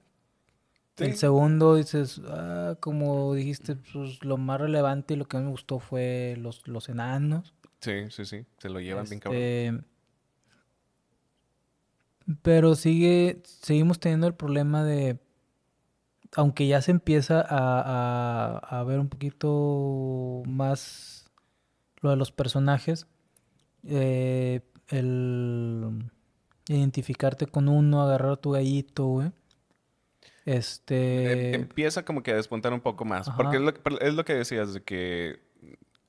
El segundo dices, ah, como dijiste, pues lo más relevante y lo que me gustó fue los, los enanos. Sí, sí, sí. Se lo llevan bien cabrón. Este, pero sigue, seguimos teniendo el problema de, aunque ya se empieza a, a, ver un poquito más lo de los personajes, eh, el identificarte con uno, agarrar tu gallito, güey. Este... Em, empieza como que a despuntar un poco más, porque es lo que decías, de que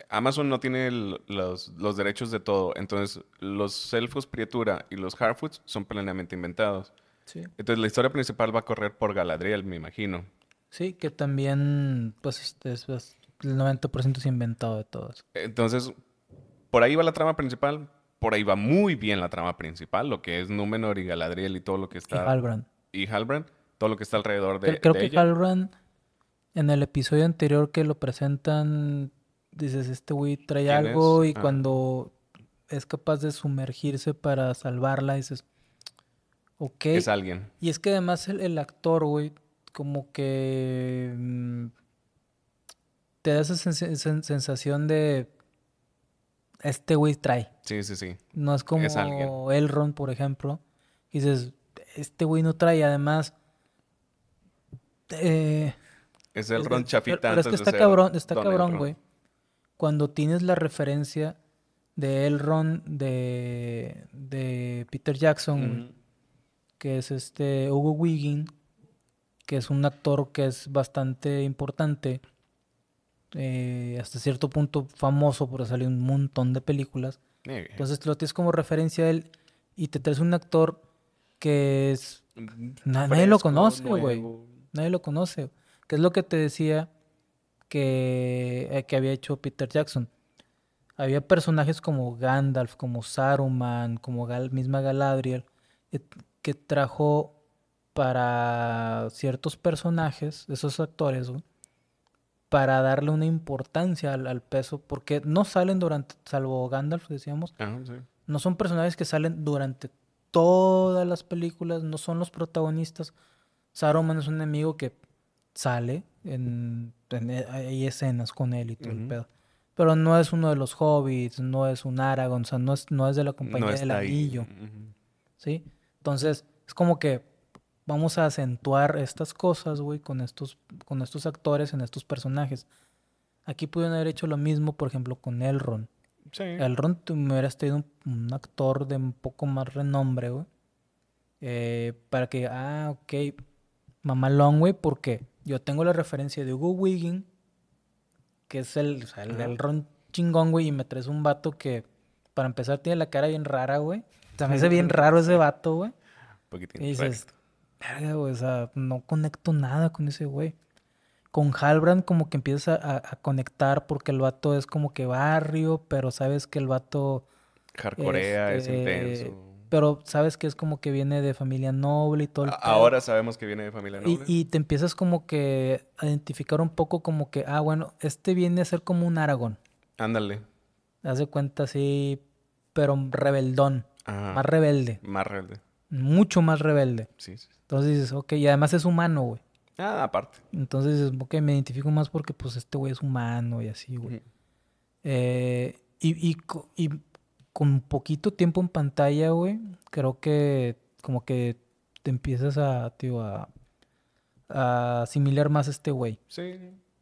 Amazon no tiene los, derechos de todo. Entonces, los elfos Prietura y los Harfoots son plenamente inventados. Sí. Entonces, la historia principal va a correr por Galadriel, me imagino. Sí, que también, pues, este, es, el 90% es inventado de todos. Entonces, por ahí va la trama principal. Por ahí va muy bien la trama principal, lo que es Númenor y Galadriel y todo lo que está. Y Halbrand. Y Halbrand, todo lo que está alrededor de. Creo, creo que Halbrand, en el episodio anterior que lo presentan, dices, este güey trae algo y cuando es capaz de sumergirse para salvarla, dices, ok. Es alguien. Y es que además el, actor, güey, como que mm, te da esa sensación de, este güey trae. Sí, sí, sí. No es como es Ron por ejemplo. dices, este güey no trae, además... Eh, es Elron chafita. Pero, es que está cabrón, está cabrón, güey cuando tienes la referencia de Elrond de, de Peter Jackson, que es este Hugo Wiggin, que es un actor que es bastante importante, eh, hasta cierto punto famoso por salir un montón de películas. Entonces lo tienes como referencia a él y te traes un actor que es... Mm, nadie lo conoce, güey. Nadie lo conoce. ¿Qué es lo que te decía que, eh, que había hecho Peter Jackson. Había personajes como Gandalf, como Saruman, como Gal, misma Galadriel, que, trajo para ciertos personajes, esos actores, para darle una importancia al, peso, porque no salen durante, salvo Gandalf, decíamos, ah, no son personajes que salen durante todas las películas, no son los protagonistas. Saruman es un enemigo que sale, en, e, hay escenas con él y todo el pedo. Pero no es uno de los hobbits, no es un Aragorn, o sea, no es, no es de la compañía del anillo. ¿Sí? Entonces, es como que vamos a acentuar estas cosas, güey, con estos, con estos actores en estos personajes. Aquí pudieron haber hecho lo mismo, por ejemplo, con Elrond. Sí. Elrond me hubieras tenido un, actor de un poco más renombre, güey. Eh, para que, ah, ok, mamalón, güey, porque yo tengo la referencia de Hugo Wiggin, que es el, el, ron chingón, güey, y me traes un vato que, para empezar, tiene la cara bien rara, güey. también es bien raro ese vato, güey. Y dices, verga, güey, o sea, no conecto nada con ese güey. Con Halbrand como que empiezas a, conectar porque el vato es como que barrio, pero sabes que el vato... Hardcorea, es, este, intenso pero sabes que es como que viene de familia noble y todo. El Ahora sabemos que viene de familia noble. Y, te empiezas como que a identificar un poco como que, ah, bueno, este viene a ser como un Aragón. Ándale. Haz de cuenta así, pero rebeldón. Más rebelde. Más rebelde. Mucho más rebelde. Sí, sí. Entonces dices, ok, y además es humano, güey. Ah, aparte. Entonces dices, ok, me identifico más porque pues este güey es humano y así, güey. Eh, y, y, con poquito tiempo en pantalla, güey, creo que como que te empiezas a, tío, a, a asimilar más a este güey. Sí.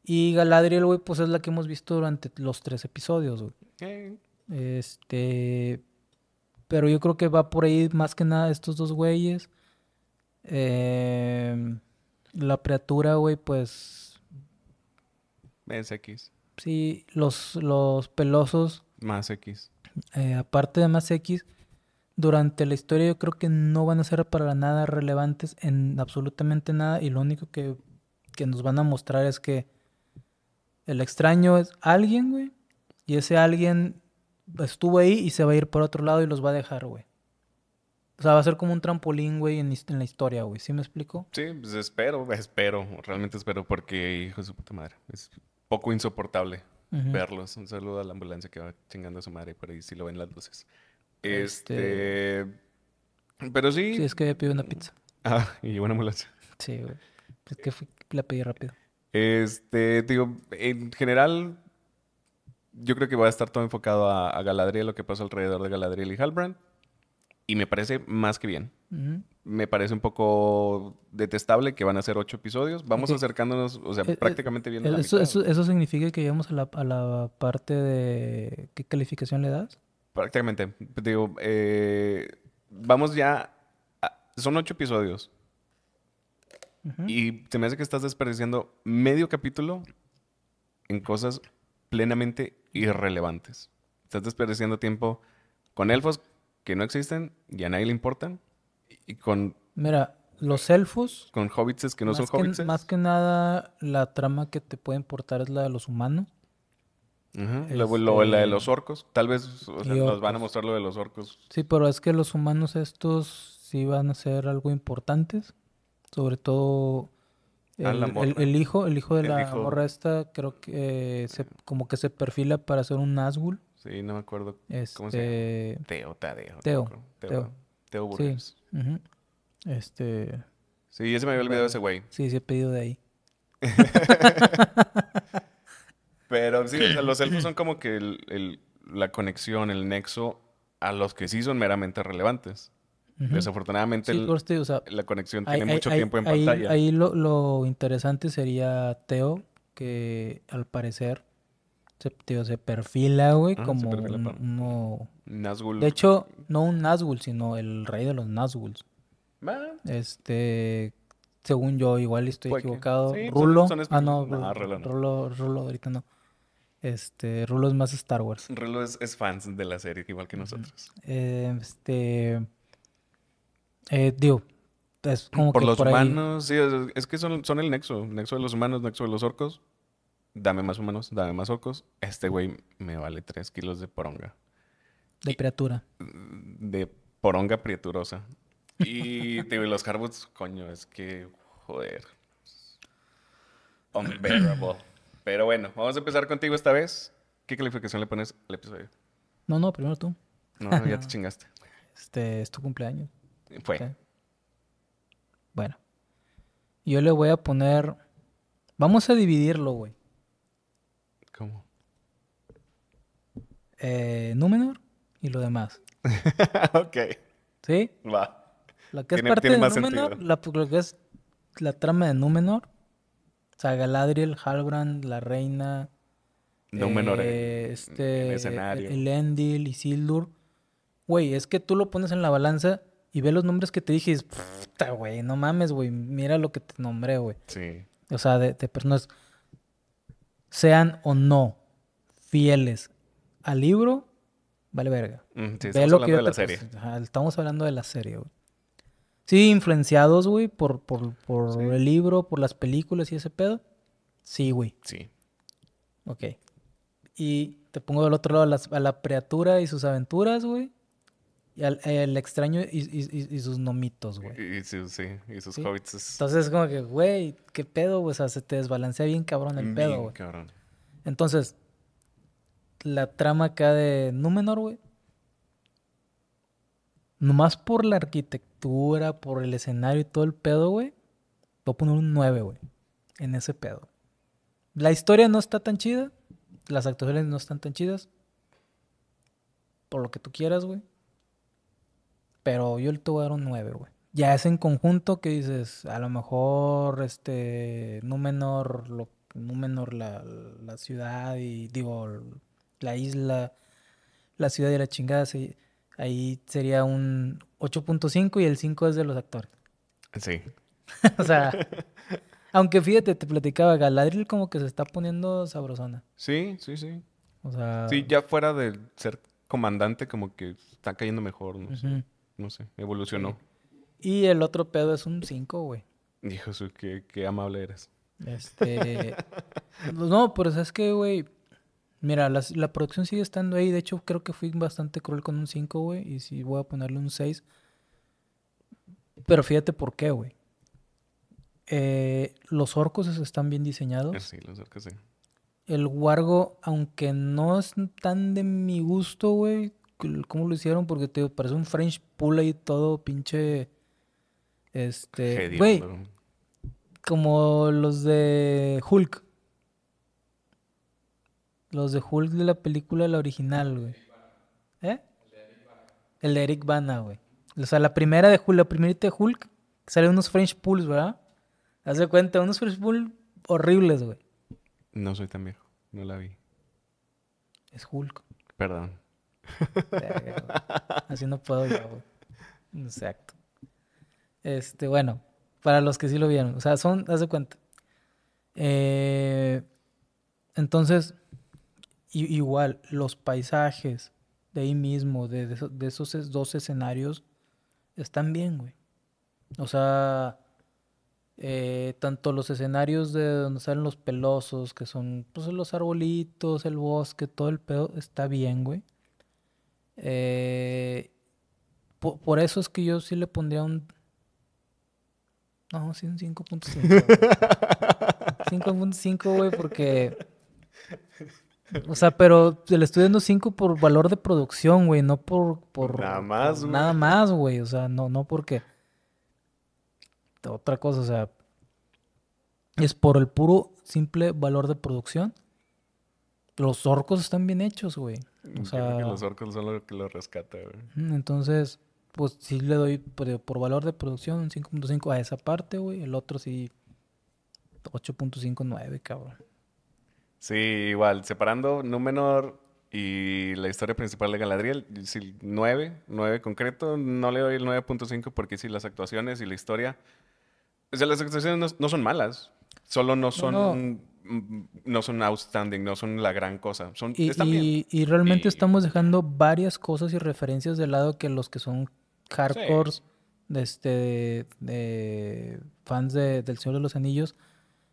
Y Galadriel, güey, pues es la que hemos visto durante los tres episodios, güey. Este. Pero yo creo que va por ahí más que nada estos dos güeyes. Em, la preatura, güey, pues. Es X. Sí, los, los pelosos. Más X. Eh, aparte de más X, durante la historia yo creo que no van a ser para nada relevantes en absolutamente nada y lo único que, nos van a mostrar es que el extraño es alguien, güey, y ese alguien estuvo ahí y se va a ir por otro lado y los va a dejar, güey. O sea, va a ser como un trampolín, güey, en, en, la historia, güey. ¿Sí me explico? Sí, pues espero, espero, realmente espero, porque, hijo de su puta madre, es poco insoportable verlos. Un saludo a la ambulancia que va chingando a su madre por ahí, si lo ven las luces. Este... este pero sí... Sí, es que pidió una pizza. Ah, y una ambulancia. Sí, Es que la pedí rápido. Este, digo, en general, yo creo que va a estar todo enfocado a, a Galadriel, lo que pasa alrededor de Galadriel y Halbrand y me parece más que bien. Me parece un poco detestable que van a ser ocho episodios. Vamos acercándonos, o sea, eh, eh, prácticamente viendo. eso, eso, significa que llegamos a la, a la, parte de. ¿Qué calificación le das? Prácticamente. Digo, eh, vamos ya. son ocho episodios. Y se me hace que estás desperdiciando medio capítulo en cosas plenamente irrelevantes. Estás desperdiciando tiempo con elfos que no existen y a nadie le importan. Y con. Mira, los elfos. Con hobbits que no son hobbits. Más que nada, la trama que te puede importar es la de los humanos. Uh la de los orcos. Tal vez nos van a mostrar lo de los orcos. Sí, pero es que los humanos estos sí van a ser algo importantes. Sobre todo el, hijo, el hijo de la morra esta, creo que eh, se, como que se perfila para ser un Nazgul. Sí, no me acuerdo cómo se llama. Este, Teo, Tadeo. Teo. Teo. Teo. Sí. Este. Sí, ya se me había olvidado ese güey. Sí, sí, he pedido de ahí. Pero sí, o sea, los elfos son como que la conexión, el nexo a los que sí son meramente relevantes. Desafortunadamente, la conexión tiene mucho tiempo en pantalla. Ahí lo interesante sería Teo, que al parecer se, perfila, güey, ah, como De hecho, no un Nazgul, sino el rey de los Nazguls. Este, según yo, igual estoy equivocado. Rulo. ah, no, ah, Rulo, Rulo, Rulo, ahorita no. Este, Rulo es más Star Wars. Rulo es, fan fans de la serie, igual que nosotros. este, eh, digo, es como por los humanos, sí, es, que son, el nexo, nexo de los humanos, nexo de los orcos, dame más humanos, dame más orcos, este güey me vale 3 kilos de poronga. De criatura. De poronga priaturosa. Y los Harwoods, coño, es que, joder. Unbearable. Pero bueno, vamos a empezar contigo esta vez. ¿Qué calificación le pones al episodio? No, no, primero tú. No, ya te chingaste. Este, es tu cumpleaños. Fue. Bueno. Yo le voy a poner... Vamos a dividirlo, güey. ¿Cómo? Eh, Númenor y lo demás. ok. ¿Sí? Va. La que es parte de Númenor, la, lo que es la trama de Númenor, o sea, Galadriel, Halbrand, la reina. Númenor. Eh, este, el escenario. y Isildur. Güey, es que tú lo pones en la balanza y ve los nombres que te dije y dices, puta, güey, no mames, güey, mira lo que te nombré, güey. Sí. O sea, de, de personas sean o no fieles al libro, vale verga. Sí, estamos hablando que de la serie. estamos hablando de la serie, güey. Sí, influenciados, güey, por, por, por el libro, por las películas y ese pedo. Sí, güey. Sí. Ok. Y te pongo del otro lado a, a la criatura y sus aventuras, güey el extraño y, sus nomitos, güey. Y, sus, sí, y sus hobbits. Entonces, como que, güey, qué pedo, güey. O sea, se te desbalancea bien cabrón el pedo, güey. cabrón. Entonces, la trama acá de Númenor, güey. Nomás por la arquitectura, por el escenario y todo el pedo, güey. Voy a poner un 9, güey. En ese pedo. La historia no está tan chida. Las actuaciones no están tan chidas. Por lo que tú quieras, güey. Pero yo le era un 9, güey. Ya es en conjunto que dices, a lo mejor, este, no menor, no menor la, ciudad y, digo, la isla, la ciudad de la chingada, ahí sería un 8.5 y el 5 es de los actores. Sí. o sea, aunque fíjate, te platicaba, Galadriel como que se está poniendo sabrosona. Sí, sí, sí. O sea... Sí, ya fuera de ser comandante como que está cayendo mejor, no no sé, evolucionó. Y el otro pedo es un 5, güey. Dijo qué, amable eres. Este. no, pero ¿sabes que, güey. Mira, la producción sigue estando ahí. De hecho, creo que fui bastante cruel con un 5, güey. Y si voy a ponerle un 6. Pero fíjate por qué, güey. Eh, los orcos están bien diseñados. Sí, los orcos sí. El wargo, aunque no es tan de mi gusto, güey, cómo lo hicieron, porque te parece un French pool ahí todo pinche. Este. Güey. Como los de Hulk. Los de Hulk de la película, la original, güey. ¿Eh? El de Eric Bana, güey. O sea, la primera de Hulk, la de Hulk, salen unos French pools, ¿verdad? Haz de cuenta, unos French pools horribles, güey. No soy tan viejo, no la vi. Es Hulk. Perdón. Así no puedo yo, Exacto. Este, bueno, para los que sí lo vieron. O sea, son, haz de cuenta. Eh, entonces, igual, los paisajes de ahí mismo, de, esos dos escenarios, están bien, güey. O sea, eh, tanto los escenarios de donde salen los pelosos, que son pues, los arbolitos, el bosque, todo el pedo, está bien, güey. Eh, por, eso es que yo sí le pondría un... No, sí, un 5.5. 5.5, güey, porque... O sea, pero le estoy dando 5 por valor de producción, güey, no por, Nada más, Nada más, güey. O sea, no, no porque... Otra cosa, o sea... Es por el puro, simple valor de producción los orcos están bien hechos, güey. que los orcos son lo que lo rescata, güey. Entonces, pues sí le doy por, valor de producción 5.5 a esa parte, güey. El otro sí 8.59, cabrón. Sí, igual, separando Númenor y la historia principal de Galadriel, sí, 9, 9 concreto, no le doy el 9.5 porque sí las actuaciones y la historia, o sea, las actuaciones no, son malas, solo no son Mm, no son outstanding, no son la gran cosa. Son, y, realmente estamos dejando varias cosas y referencias de lado que los que son hardcores de este, fans del Señor de los Anillos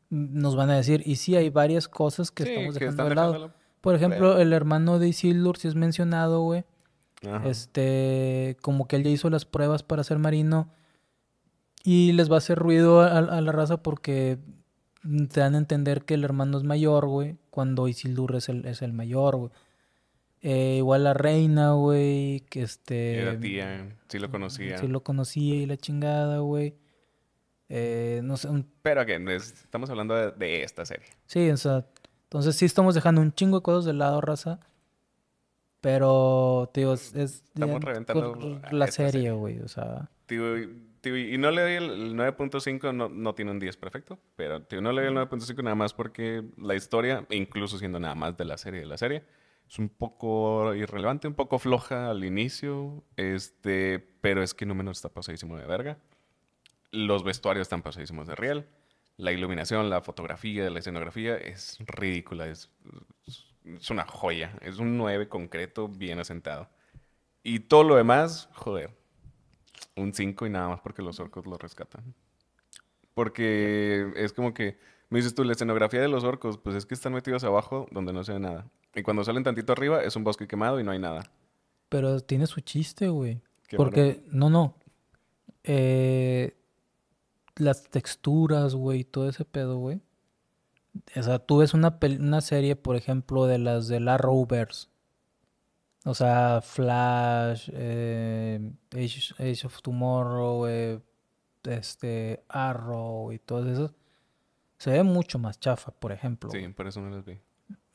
nos van a decir. Y sí, hay varias cosas que estamos dejando de lado. Por ejemplo, el hermano de Isildur, si es mencionado, güey. Este, como que él ya hizo las pruebas para ser marino. Y les va a hacer ruido a la raza porque Mm, te dan a entender que el hermano es mayor, güey, cuando Isildur es el, es el mayor, güey. Eh, igual la reina, güey, que este... Era tía, sí lo conocía. Sí lo conocía y la chingada, güey. Eh, no sé... Pero, que estamos hablando de, esta serie. Sí, o sea, entonces sí estamos dejando un chingo de cosas de lado, raza. Pero, tío, es... estamos reventando la serie, güey, o sea... Tío, y no le doy el 9.5, no, tiene un 10 perfecto, pero no le doy el 9.5 nada más porque la historia, incluso siendo nada más de la serie, de la serie, es un poco irrelevante, un poco floja al inicio, este, pero es que no menos está pasadísimo de verga. Los vestuarios están pasadísimos de real. La iluminación, la fotografía, la escenografía es ridícula, es, es una joya, es un 9 concreto bien asentado. Y todo lo demás, joder, un 5 y nada más porque los orcos lo rescatan. Porque es como que, me dices tú, la escenografía de los orcos, pues es que están metidos abajo donde no se ve nada. Y cuando salen tantito arriba es un bosque quemado y no hay nada. Pero tiene su chiste, güey. Porque, no, no. Eh, las texturas, güey, todo ese pedo, güey. O sea, tú ves una, una serie, por ejemplo, de las de la Rovers o sea, Flash, eh, Age, of Tomorrow, eh, este, Arrow y todo eso. Se ve mucho más chafa, por ejemplo. Sí, por eso me las vi.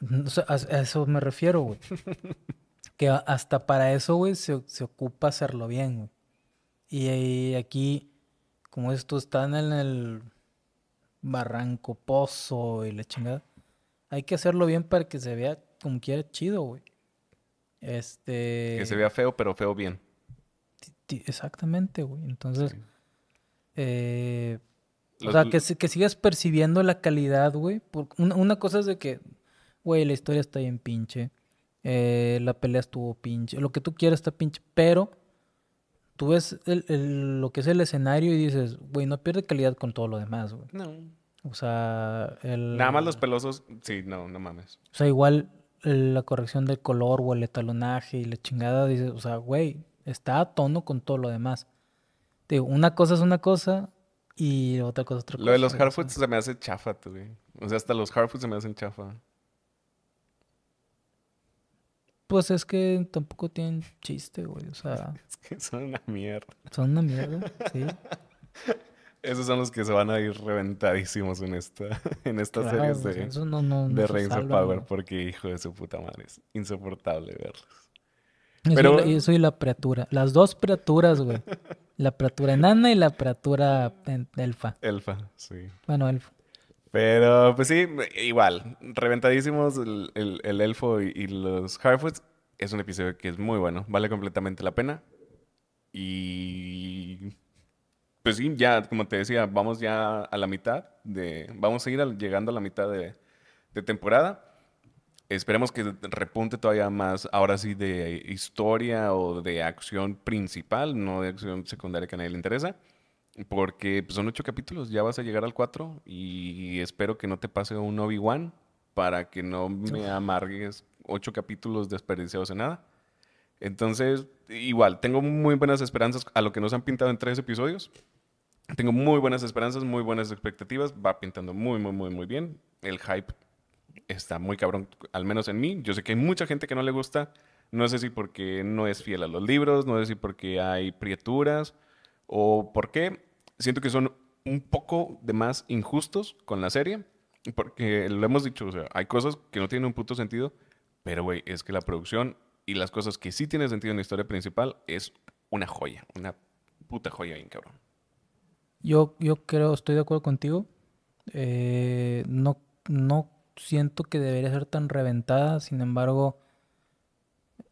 a, eso me refiero, güey. que hasta para eso, güey, se, ocupa hacerlo bien, güey. Y, aquí, como esto están en el barranco, pozo y la chingada, hay que hacerlo bien para que se vea como quiera chido, güey. Este... Que se vea feo, pero feo bien. Exactamente, güey. Entonces, eh, o sea, que, que, sigas percibiendo la calidad, güey. una, cosa es de que, güey, la historia está bien pinche. Eh, la pelea estuvo pinche. Lo que tú quieras está pinche. Pero tú ves lo que es el escenario y dices, güey, no pierde calidad con todo lo demás, güey. No. O sea, el... Nada más los pelosos, sí, no, no mames. O sea, igual la corrección del color o el etalonaje y la chingada, dices, o sea, güey, está a tono con todo lo demás. Digo, una cosa es una cosa y otra cosa es otra cosa. Lo de los hardfoots se me hace chafa, tú, güey. O sea, hasta los hardfoods se me hacen chafa. Pues es que tampoco tienen chiste, güey. O sea. Es que son una mierda. Son una mierda, sí. Esos son los que se van a ir reventadísimos en esta, en series de, of Power, porque hijo de su puta madre, es insoportable verlos. Yo, Pero... soy, la, soy la preatura, las dos preaturas, güey. La preatura enana y la preatura elfa. Elfa, sí. Bueno, elfo. Pero, pues sí, igual, reventadísimos el, elfo y, los Harfoots. Es un episodio que es muy bueno, vale completamente la pena. Y pues sí, ya, como te decía, vamos ya a la mitad de, vamos a ir llegando a la mitad de, temporada. Esperemos que repunte todavía más, ahora sí, de historia o de acción principal, no de acción secundaria que a nadie le interesa, porque pues, son ocho capítulos, ya vas a llegar al cuatro y espero que no te pase un Obi-Wan para que no me amargues ocho capítulos desperdiciados en nada. Entonces, igual, tengo muy buenas esperanzas a lo que nos han pintado en tres episodios, tengo muy buenas esperanzas, muy buenas expectativas. Va pintando muy, muy, muy, muy bien. El hype está muy cabrón, al menos en mí. Yo sé que hay mucha gente que no le gusta. No sé si porque no es fiel a los libros, no sé si porque hay prieturas o por qué. Siento que son un poco de más injustos con la serie, porque lo hemos dicho, o sea, hay cosas que no tienen un puto sentido, pero güey, es que la producción y las cosas que sí tienen sentido en la historia principal es una joya, una puta joya bien cabrón. Yo, creo, estoy de acuerdo contigo. Eh, no, siento que debería ser tan reventada, sin embargo,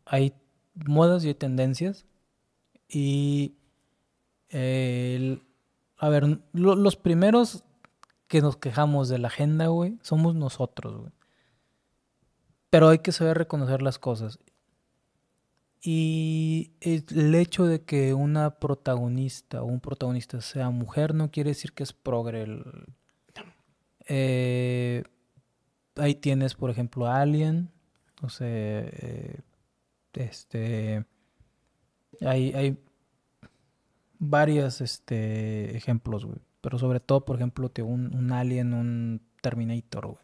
hay modas y hay tendencias. Y eh, a ver, los primeros que nos quejamos de la agenda, güey, somos nosotros, güey. Pero hay que saber reconocer las cosas. Y el hecho de que una protagonista o un protagonista sea mujer no quiere decir que es progre. Eh, ahí tienes, por ejemplo, Alien. No sé. Eh, este. Hay, hay varios este, ejemplos, güey. Pero sobre todo, por ejemplo, un, un Alien, un Terminator, güey.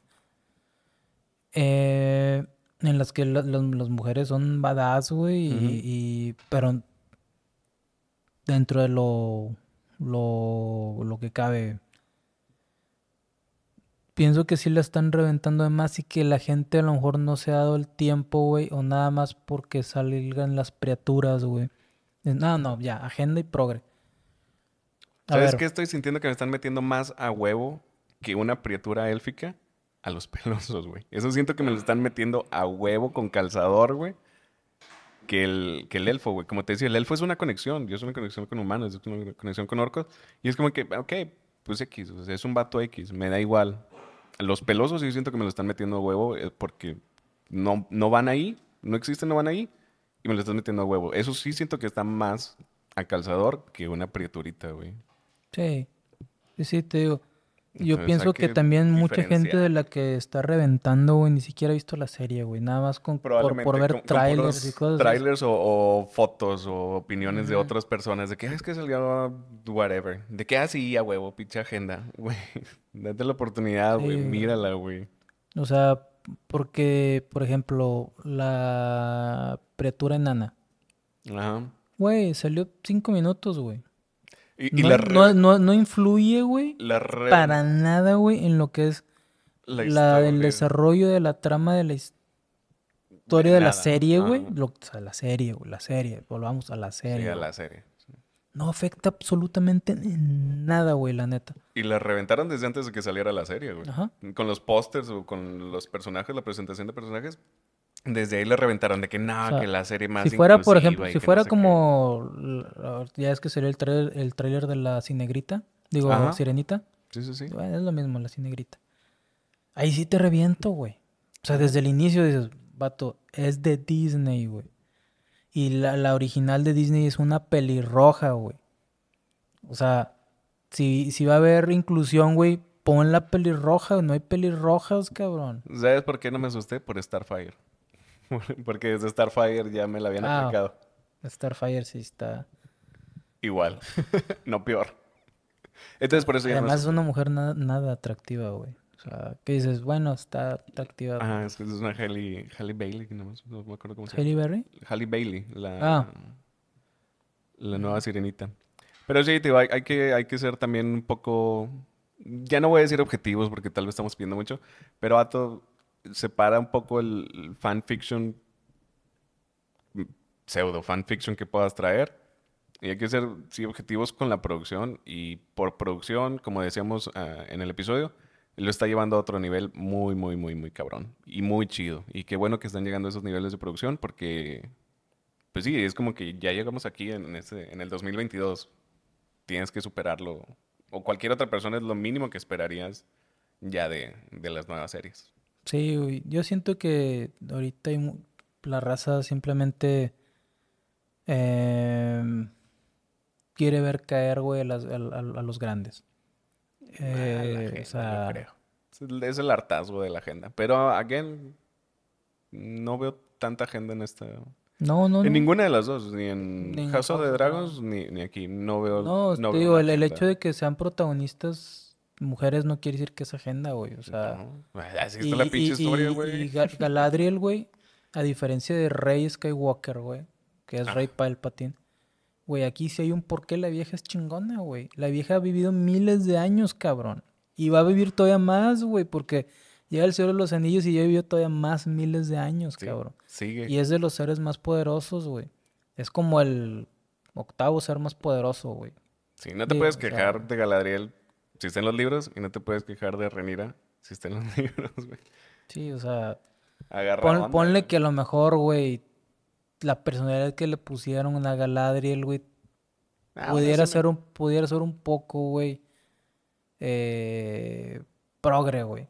Eh, en las que las mujeres son badass, güey, y, pero dentro de lo, lo, lo que cabe, pienso que sí la están reventando de más y que la gente a lo mejor no se ha dado el tiempo, güey, o nada más porque salgan las criaturas, güey. No, no, ya, agenda y progre. ¿Sabes qué estoy sintiendo que me están metiendo más a huevo que una criatura élfica? a los pelosos, güey. Eso siento que me lo están metiendo a huevo con calzador, güey. Que el, elfo, güey. Como te decía, el elfo es una conexión. Yo soy una conexión con humanos, es una conexión con orcos. Y es como que, ok, pues X, es un vato X, me da igual. Los pelosos sí siento que me lo están metiendo a huevo eh, porque no, no van ahí, no existen, no van ahí, y me lo están metiendo a huevo. Eso sí siento que está más a calzador que una priaturita, güey. Sí, sí, te digo. Yo pues, pienso que, también mucha gente de la que está reventando, güey, ni siquiera ha visto la serie, güey. Nada más por, ver trailers y cosas. Trailers o, fotos o opiniones de otras personas. De que ah, es que salió whatever. De que hacía, ah, a huevo, pinche agenda. Güey, date la oportunidad, güey. Mírala, güey. O sea, porque, por ejemplo, la criatura enana. Ajá. Güey, salió cinco minutos, güey no, la no, influye, güey. Para nada, güey, en lo que es la, el desarrollo de la trama de la historia de, la serie, güey. O sea, la serie, güey, la serie. Volvamos a la serie. Sí, a la serie. No afecta absolutamente nada, güey, la neta. Y la reventaron desde antes de que saliera la serie, güey. Con los pósters o con los personajes, la presentación de personajes, desde ahí le reventaron de que no, que la serie más. Si fuera, por ejemplo, si fuera como. Ya es que sería el, trailer, el tráiler de la Cinegrita. Digo, Sirenita. Sí, sí, sí. es lo mismo, la Cinegrita. Ahí sí te reviento, güey. O sea, desde el inicio dices, vato, es de Disney, güey. Y la, original de Disney es una pelirroja, güey. O sea, si, si va a haber inclusión, güey, pon la pelirroja. No hay pelirrojas, cabrón. ¿Sabes por qué no me asusté? Por Starfire. Porque desde Starfire ya me la habían aplicado. Ah, Starfire sí está. Igual. no peor. Entonces por eso Además, es... una mujer nada atractiva, güey. O sea, que dices, bueno, está atractiva. Ah, es que es una Halle, Halle Bailey, que no, me acuerdo cómo se llama. ¿Halle Berry? Halle Bailey, la, ah. la nueva sirenita. Pero sí, hay, que, hay que ser también un poco. Ya no voy a decir objetivos porque tal vez estamos pidiendo mucho, pero Ato, separa un poco el fanfiction, mm, pseudo fanfiction que puedas traer. Y hay que ser, sí, objetivos con la producción. Y por producción, como decíamos ah, en el episodio, lo está llevando a otro nivel muy, muy, muy, muy cabrón. Y muy chido. Y qué bueno que están llegando a esos niveles de producción porque, pues sí, es como que ya llegamos aquí en, en el 2022. Tienes que superarlo. O cualquier otra persona es lo mínimo que esperarías ya de las nuevas series. Sí, yo siento que ahorita la raza simplemente em, quiere ver caer, güey, a, los grandes. Eh, Es el hartazgo de la agenda. Pero, again, no veo tanta agenda en esta. No, no. En ninguna de las dos, ni en House of the Dragons, ni, aquí. No veo. No, el, el, hecho de que sean protagonistas mujeres no quiere decir que es agenda, güey. O sea. Así está y, la pinche historia, güey. Y, Galadriel, güey, a diferencia de Rey Skywalker, güey, que es Rey Rey ah. Palpatine, güey, aquí sí hay un porqué la vieja es chingona, güey. La vieja ha vivido miles de años, cabrón. Y va a vivir todavía más, güey, porque llega el Señor de los Anillos y ya vivió todavía más miles de años, cabrón. Sigue. Y es de los seres más poderosos, güey. Es como el octavo ser más poderoso, güey. Sí, no te puedes quejar de Galadriel si está en los libros y no te puedes quejar de Renira, si está en los libros, güey. Sí, o sea, ponle que a lo mejor, güey, la personalidad que le pusieron a Galadriel, güey, ah, pudiera, ser un, pudiera ser un poco, güey, eh, progre, güey.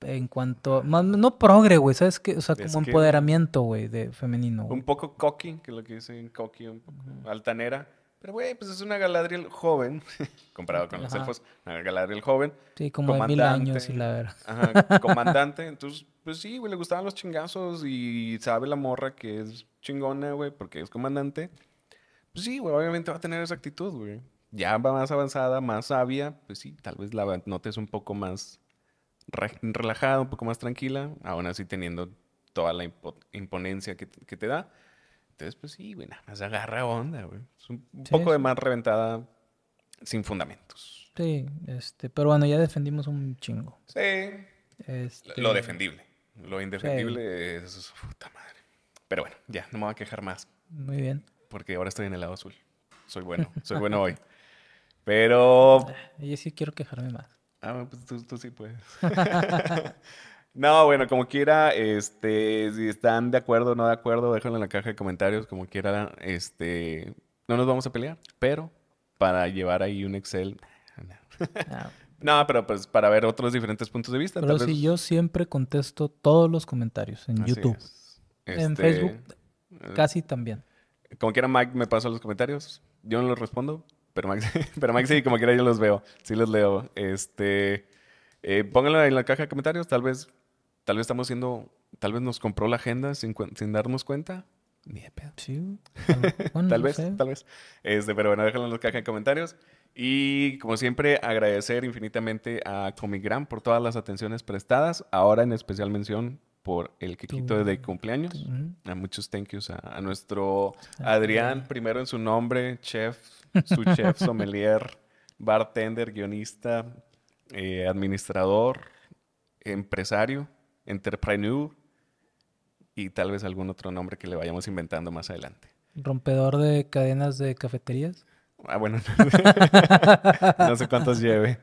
En cuanto, no progre, güey, ¿sabes qué? O sea, como empoderamiento, güey, de femenino. Un poco cocky, que es lo que dicen cocky, un poco altanera. Pero, güey, pues es una Galadriel joven, comparado con los elfos, una Galadriel joven. Sí, como de mil años la verdad. Ajá, comandante. Entonces, pues sí, güey, le gustaban los chingazos y sabe la morra que es chingona, güey, porque es comandante. Pues sí, güey, obviamente va a tener esa actitud, güey. Ya va más avanzada, más sabia, pues sí, tal vez la notes un poco más relajada, un poco más tranquila, aún así teniendo toda la imponencia que, que te da. Entonces, pues sí, güey, nada más agarra onda, güey. Es un poco de más reventada sin fundamentos. Sí, este, pero bueno, ya defendimos un chingo. Sí. Este Lo defendible. Lo indefendible es es puta madre. Pero bueno, ya, no me voy a quejar más. Muy bien. Porque ahora estoy en el lado azul. Soy bueno, soy bueno hoy. Pero. Ah, yo sí quiero quejarme más. Ah, pues tú sí puedes. No, bueno, como quiera, este, si están de acuerdo o no de acuerdo, déjenlo en la caja de comentarios, como quiera, este, no nos vamos a pelear, pero para llevar ahí un Excel. Ah. No. pero pues para ver otros diferentes puntos de vista. Pero si yo siempre contesto todos los comentarios en YouTube. En este, Facebook eh, casi también. Como quiera, Mike me paso los comentarios. Yo no los respondo, pero Mike, pero Mike sí, como quiera yo los veo. Sí los leo. Este, eh, pónganlo en la caja de comentarios. Tal vez Tal vez estamos siendo, tal vez nos compró la agenda sin, darnos cuenta. Ni de pedo. tal vez, tal vez. Este, pero bueno, déjalo en los cajas en comentarios. Y como siempre, agradecer infinitamente a Comigran por todas las atenciones prestadas. Ahora en especial mención por el quequito de cumpleaños. A muchos thank yous a, nuestro Adrián, primero en su nombre, chef, su chef, sommelier, bartender, guionista, eh, administrador, empresario. Entrepreneur y tal vez algún otro nombre que le vayamos inventando más adelante. ¿Rompedor de cadenas de cafeterías? Ah, bueno, no, sé cuántos lleve.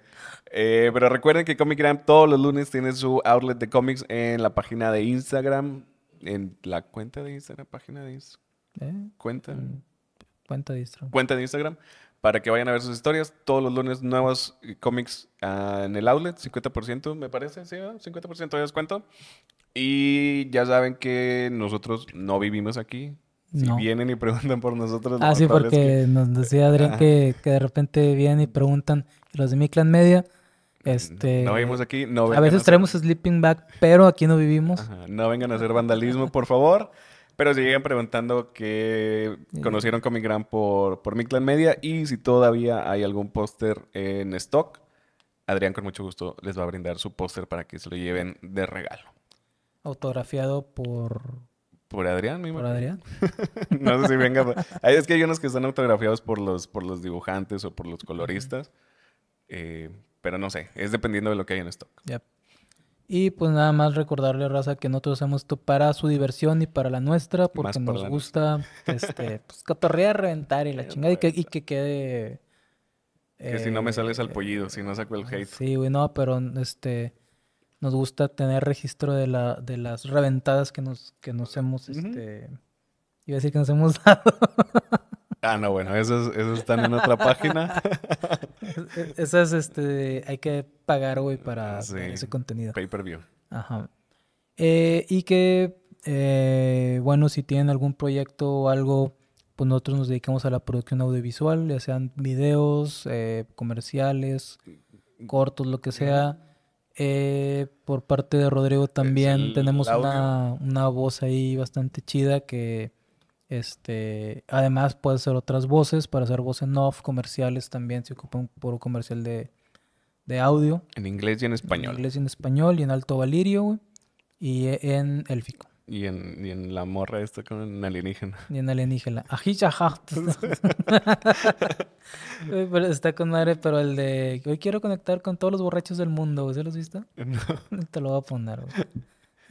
Eh, pero recuerden que Comic Gram todos los lunes tiene su outlet de cómics en la página de Instagram, en la cuenta de Instagram, página de Instagram. ¿Eh? Cuenta. Mm, cuenta de Instagram. Cuenta de Instagram para que vayan a ver sus historias. Todos los lunes nuevos cómics ah, en el outlet, 50% me parece, ¿sí? ¿no? 50% de descuento. Y ya saben que nosotros no vivimos aquí. Si vienen y preguntan por nosotros. Ah, sí, porque nos decía Adrián que, que, de repente vienen y preguntan los de mi clan media. Este, no vivimos aquí, no A veces traemos sleeping bag, pero aquí no vivimos. No vengan a hacer vandalismo, por favor. Pero llegan preguntando que conocieron Comic Gran por, por clan Media y si todavía hay algún póster en stock. Adrián con mucho gusto les va a brindar su póster para que se lo lleven de regalo. Autografiado por... Por Adrián, mi Por Adrián. no sé si venga... es que hay unos que están autografiados por los, por los dibujantes o por los coloristas. Eh, pero no sé, es dependiendo de lo que hay en stock. Y pues nada más recordarle, raza, que nosotros hacemos esto para su diversión y para la nuestra, porque nos gusta este, pues, reventar y la chingada, y que, quede. Que si no me eh, sales al eh, pollido, si no saco el hate. Sí, güey, no, pero este nos gusta tener registro de la, de las reventadas que nos, que nos hemos, este. Iba a decir que nos hemos dado. Ah, no, bueno, esos están en otra página. esas, este, hay que pagar, güey, para, ah, ese contenido. Pay per view. Ajá. Eh, y que, eh, bueno, si tienen algún proyecto o algo, pues nosotros nos dedicamos a la producción audiovisual, ya sean videos, eh, comerciales, cortos, lo que sea. por parte de Rodrigo también tenemos una, una voz ahí bastante chida que este, además puede hacer otras voces, para hacer voces off, comerciales también, se ocupa un puro comercial de, de audio. En inglés y en español. En inglés y en español, y en Alto Valirio, y en élfico. Y en, y en la morra está con alienígena. Y en alienígena. pero está con madre, pero el de hoy quiero conectar con todos los borrachos del mundo, ¿se los viste? No. Te lo voy a poner,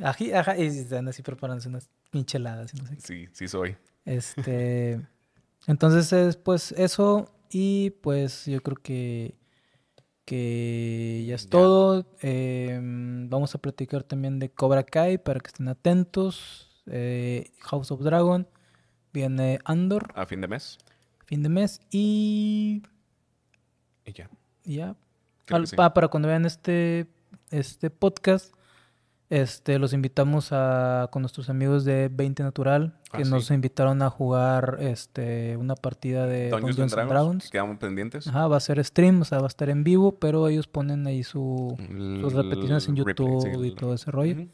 ajá, y están así preparándose unas micheladas. Sí, sí soy. Este, entonces es pues eso y pues yo creo que, que ya es todo. Em, vamos a platicar también de Cobra Kai para que estén atentos. Eh, House of Dragon. Viene Andor. A fin de mes. Fin de mes y... Y ya. ya. Ah, para cuando vean este, este podcast este, los invitamos a, con nuestros amigos de 20 Natural, que ah, nos invitaron a jugar este, una partida de Dungeons, Dragons. Quedamos pendientes. Ajá, va a ser stream, o sea, va a estar en vivo, pero ellos ponen ahí su, sus repeticiones en YouTube y todo ese rollo.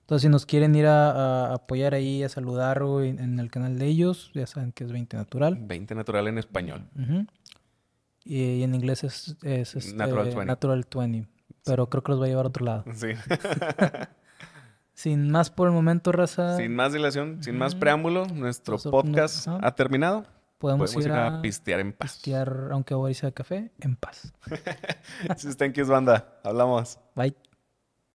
Entonces, si nos quieren ir a, apoyar ahí, a saludar en el canal de ellos, ya saben que es 20 Natural. 20 Natural en español. y, en inglés es, este, Natural 20. Natural 20 pero creo que los va a llevar a otro lado. Sí. Sin más por el momento, raza. Sin más dilación, sin más preámbulo, nuestro podcast ha terminado. Podemos, ir, a, pistear en paz. Pistear, aunque ahora sea café, en paz. está thank yous, banda. Hablamos. Bye.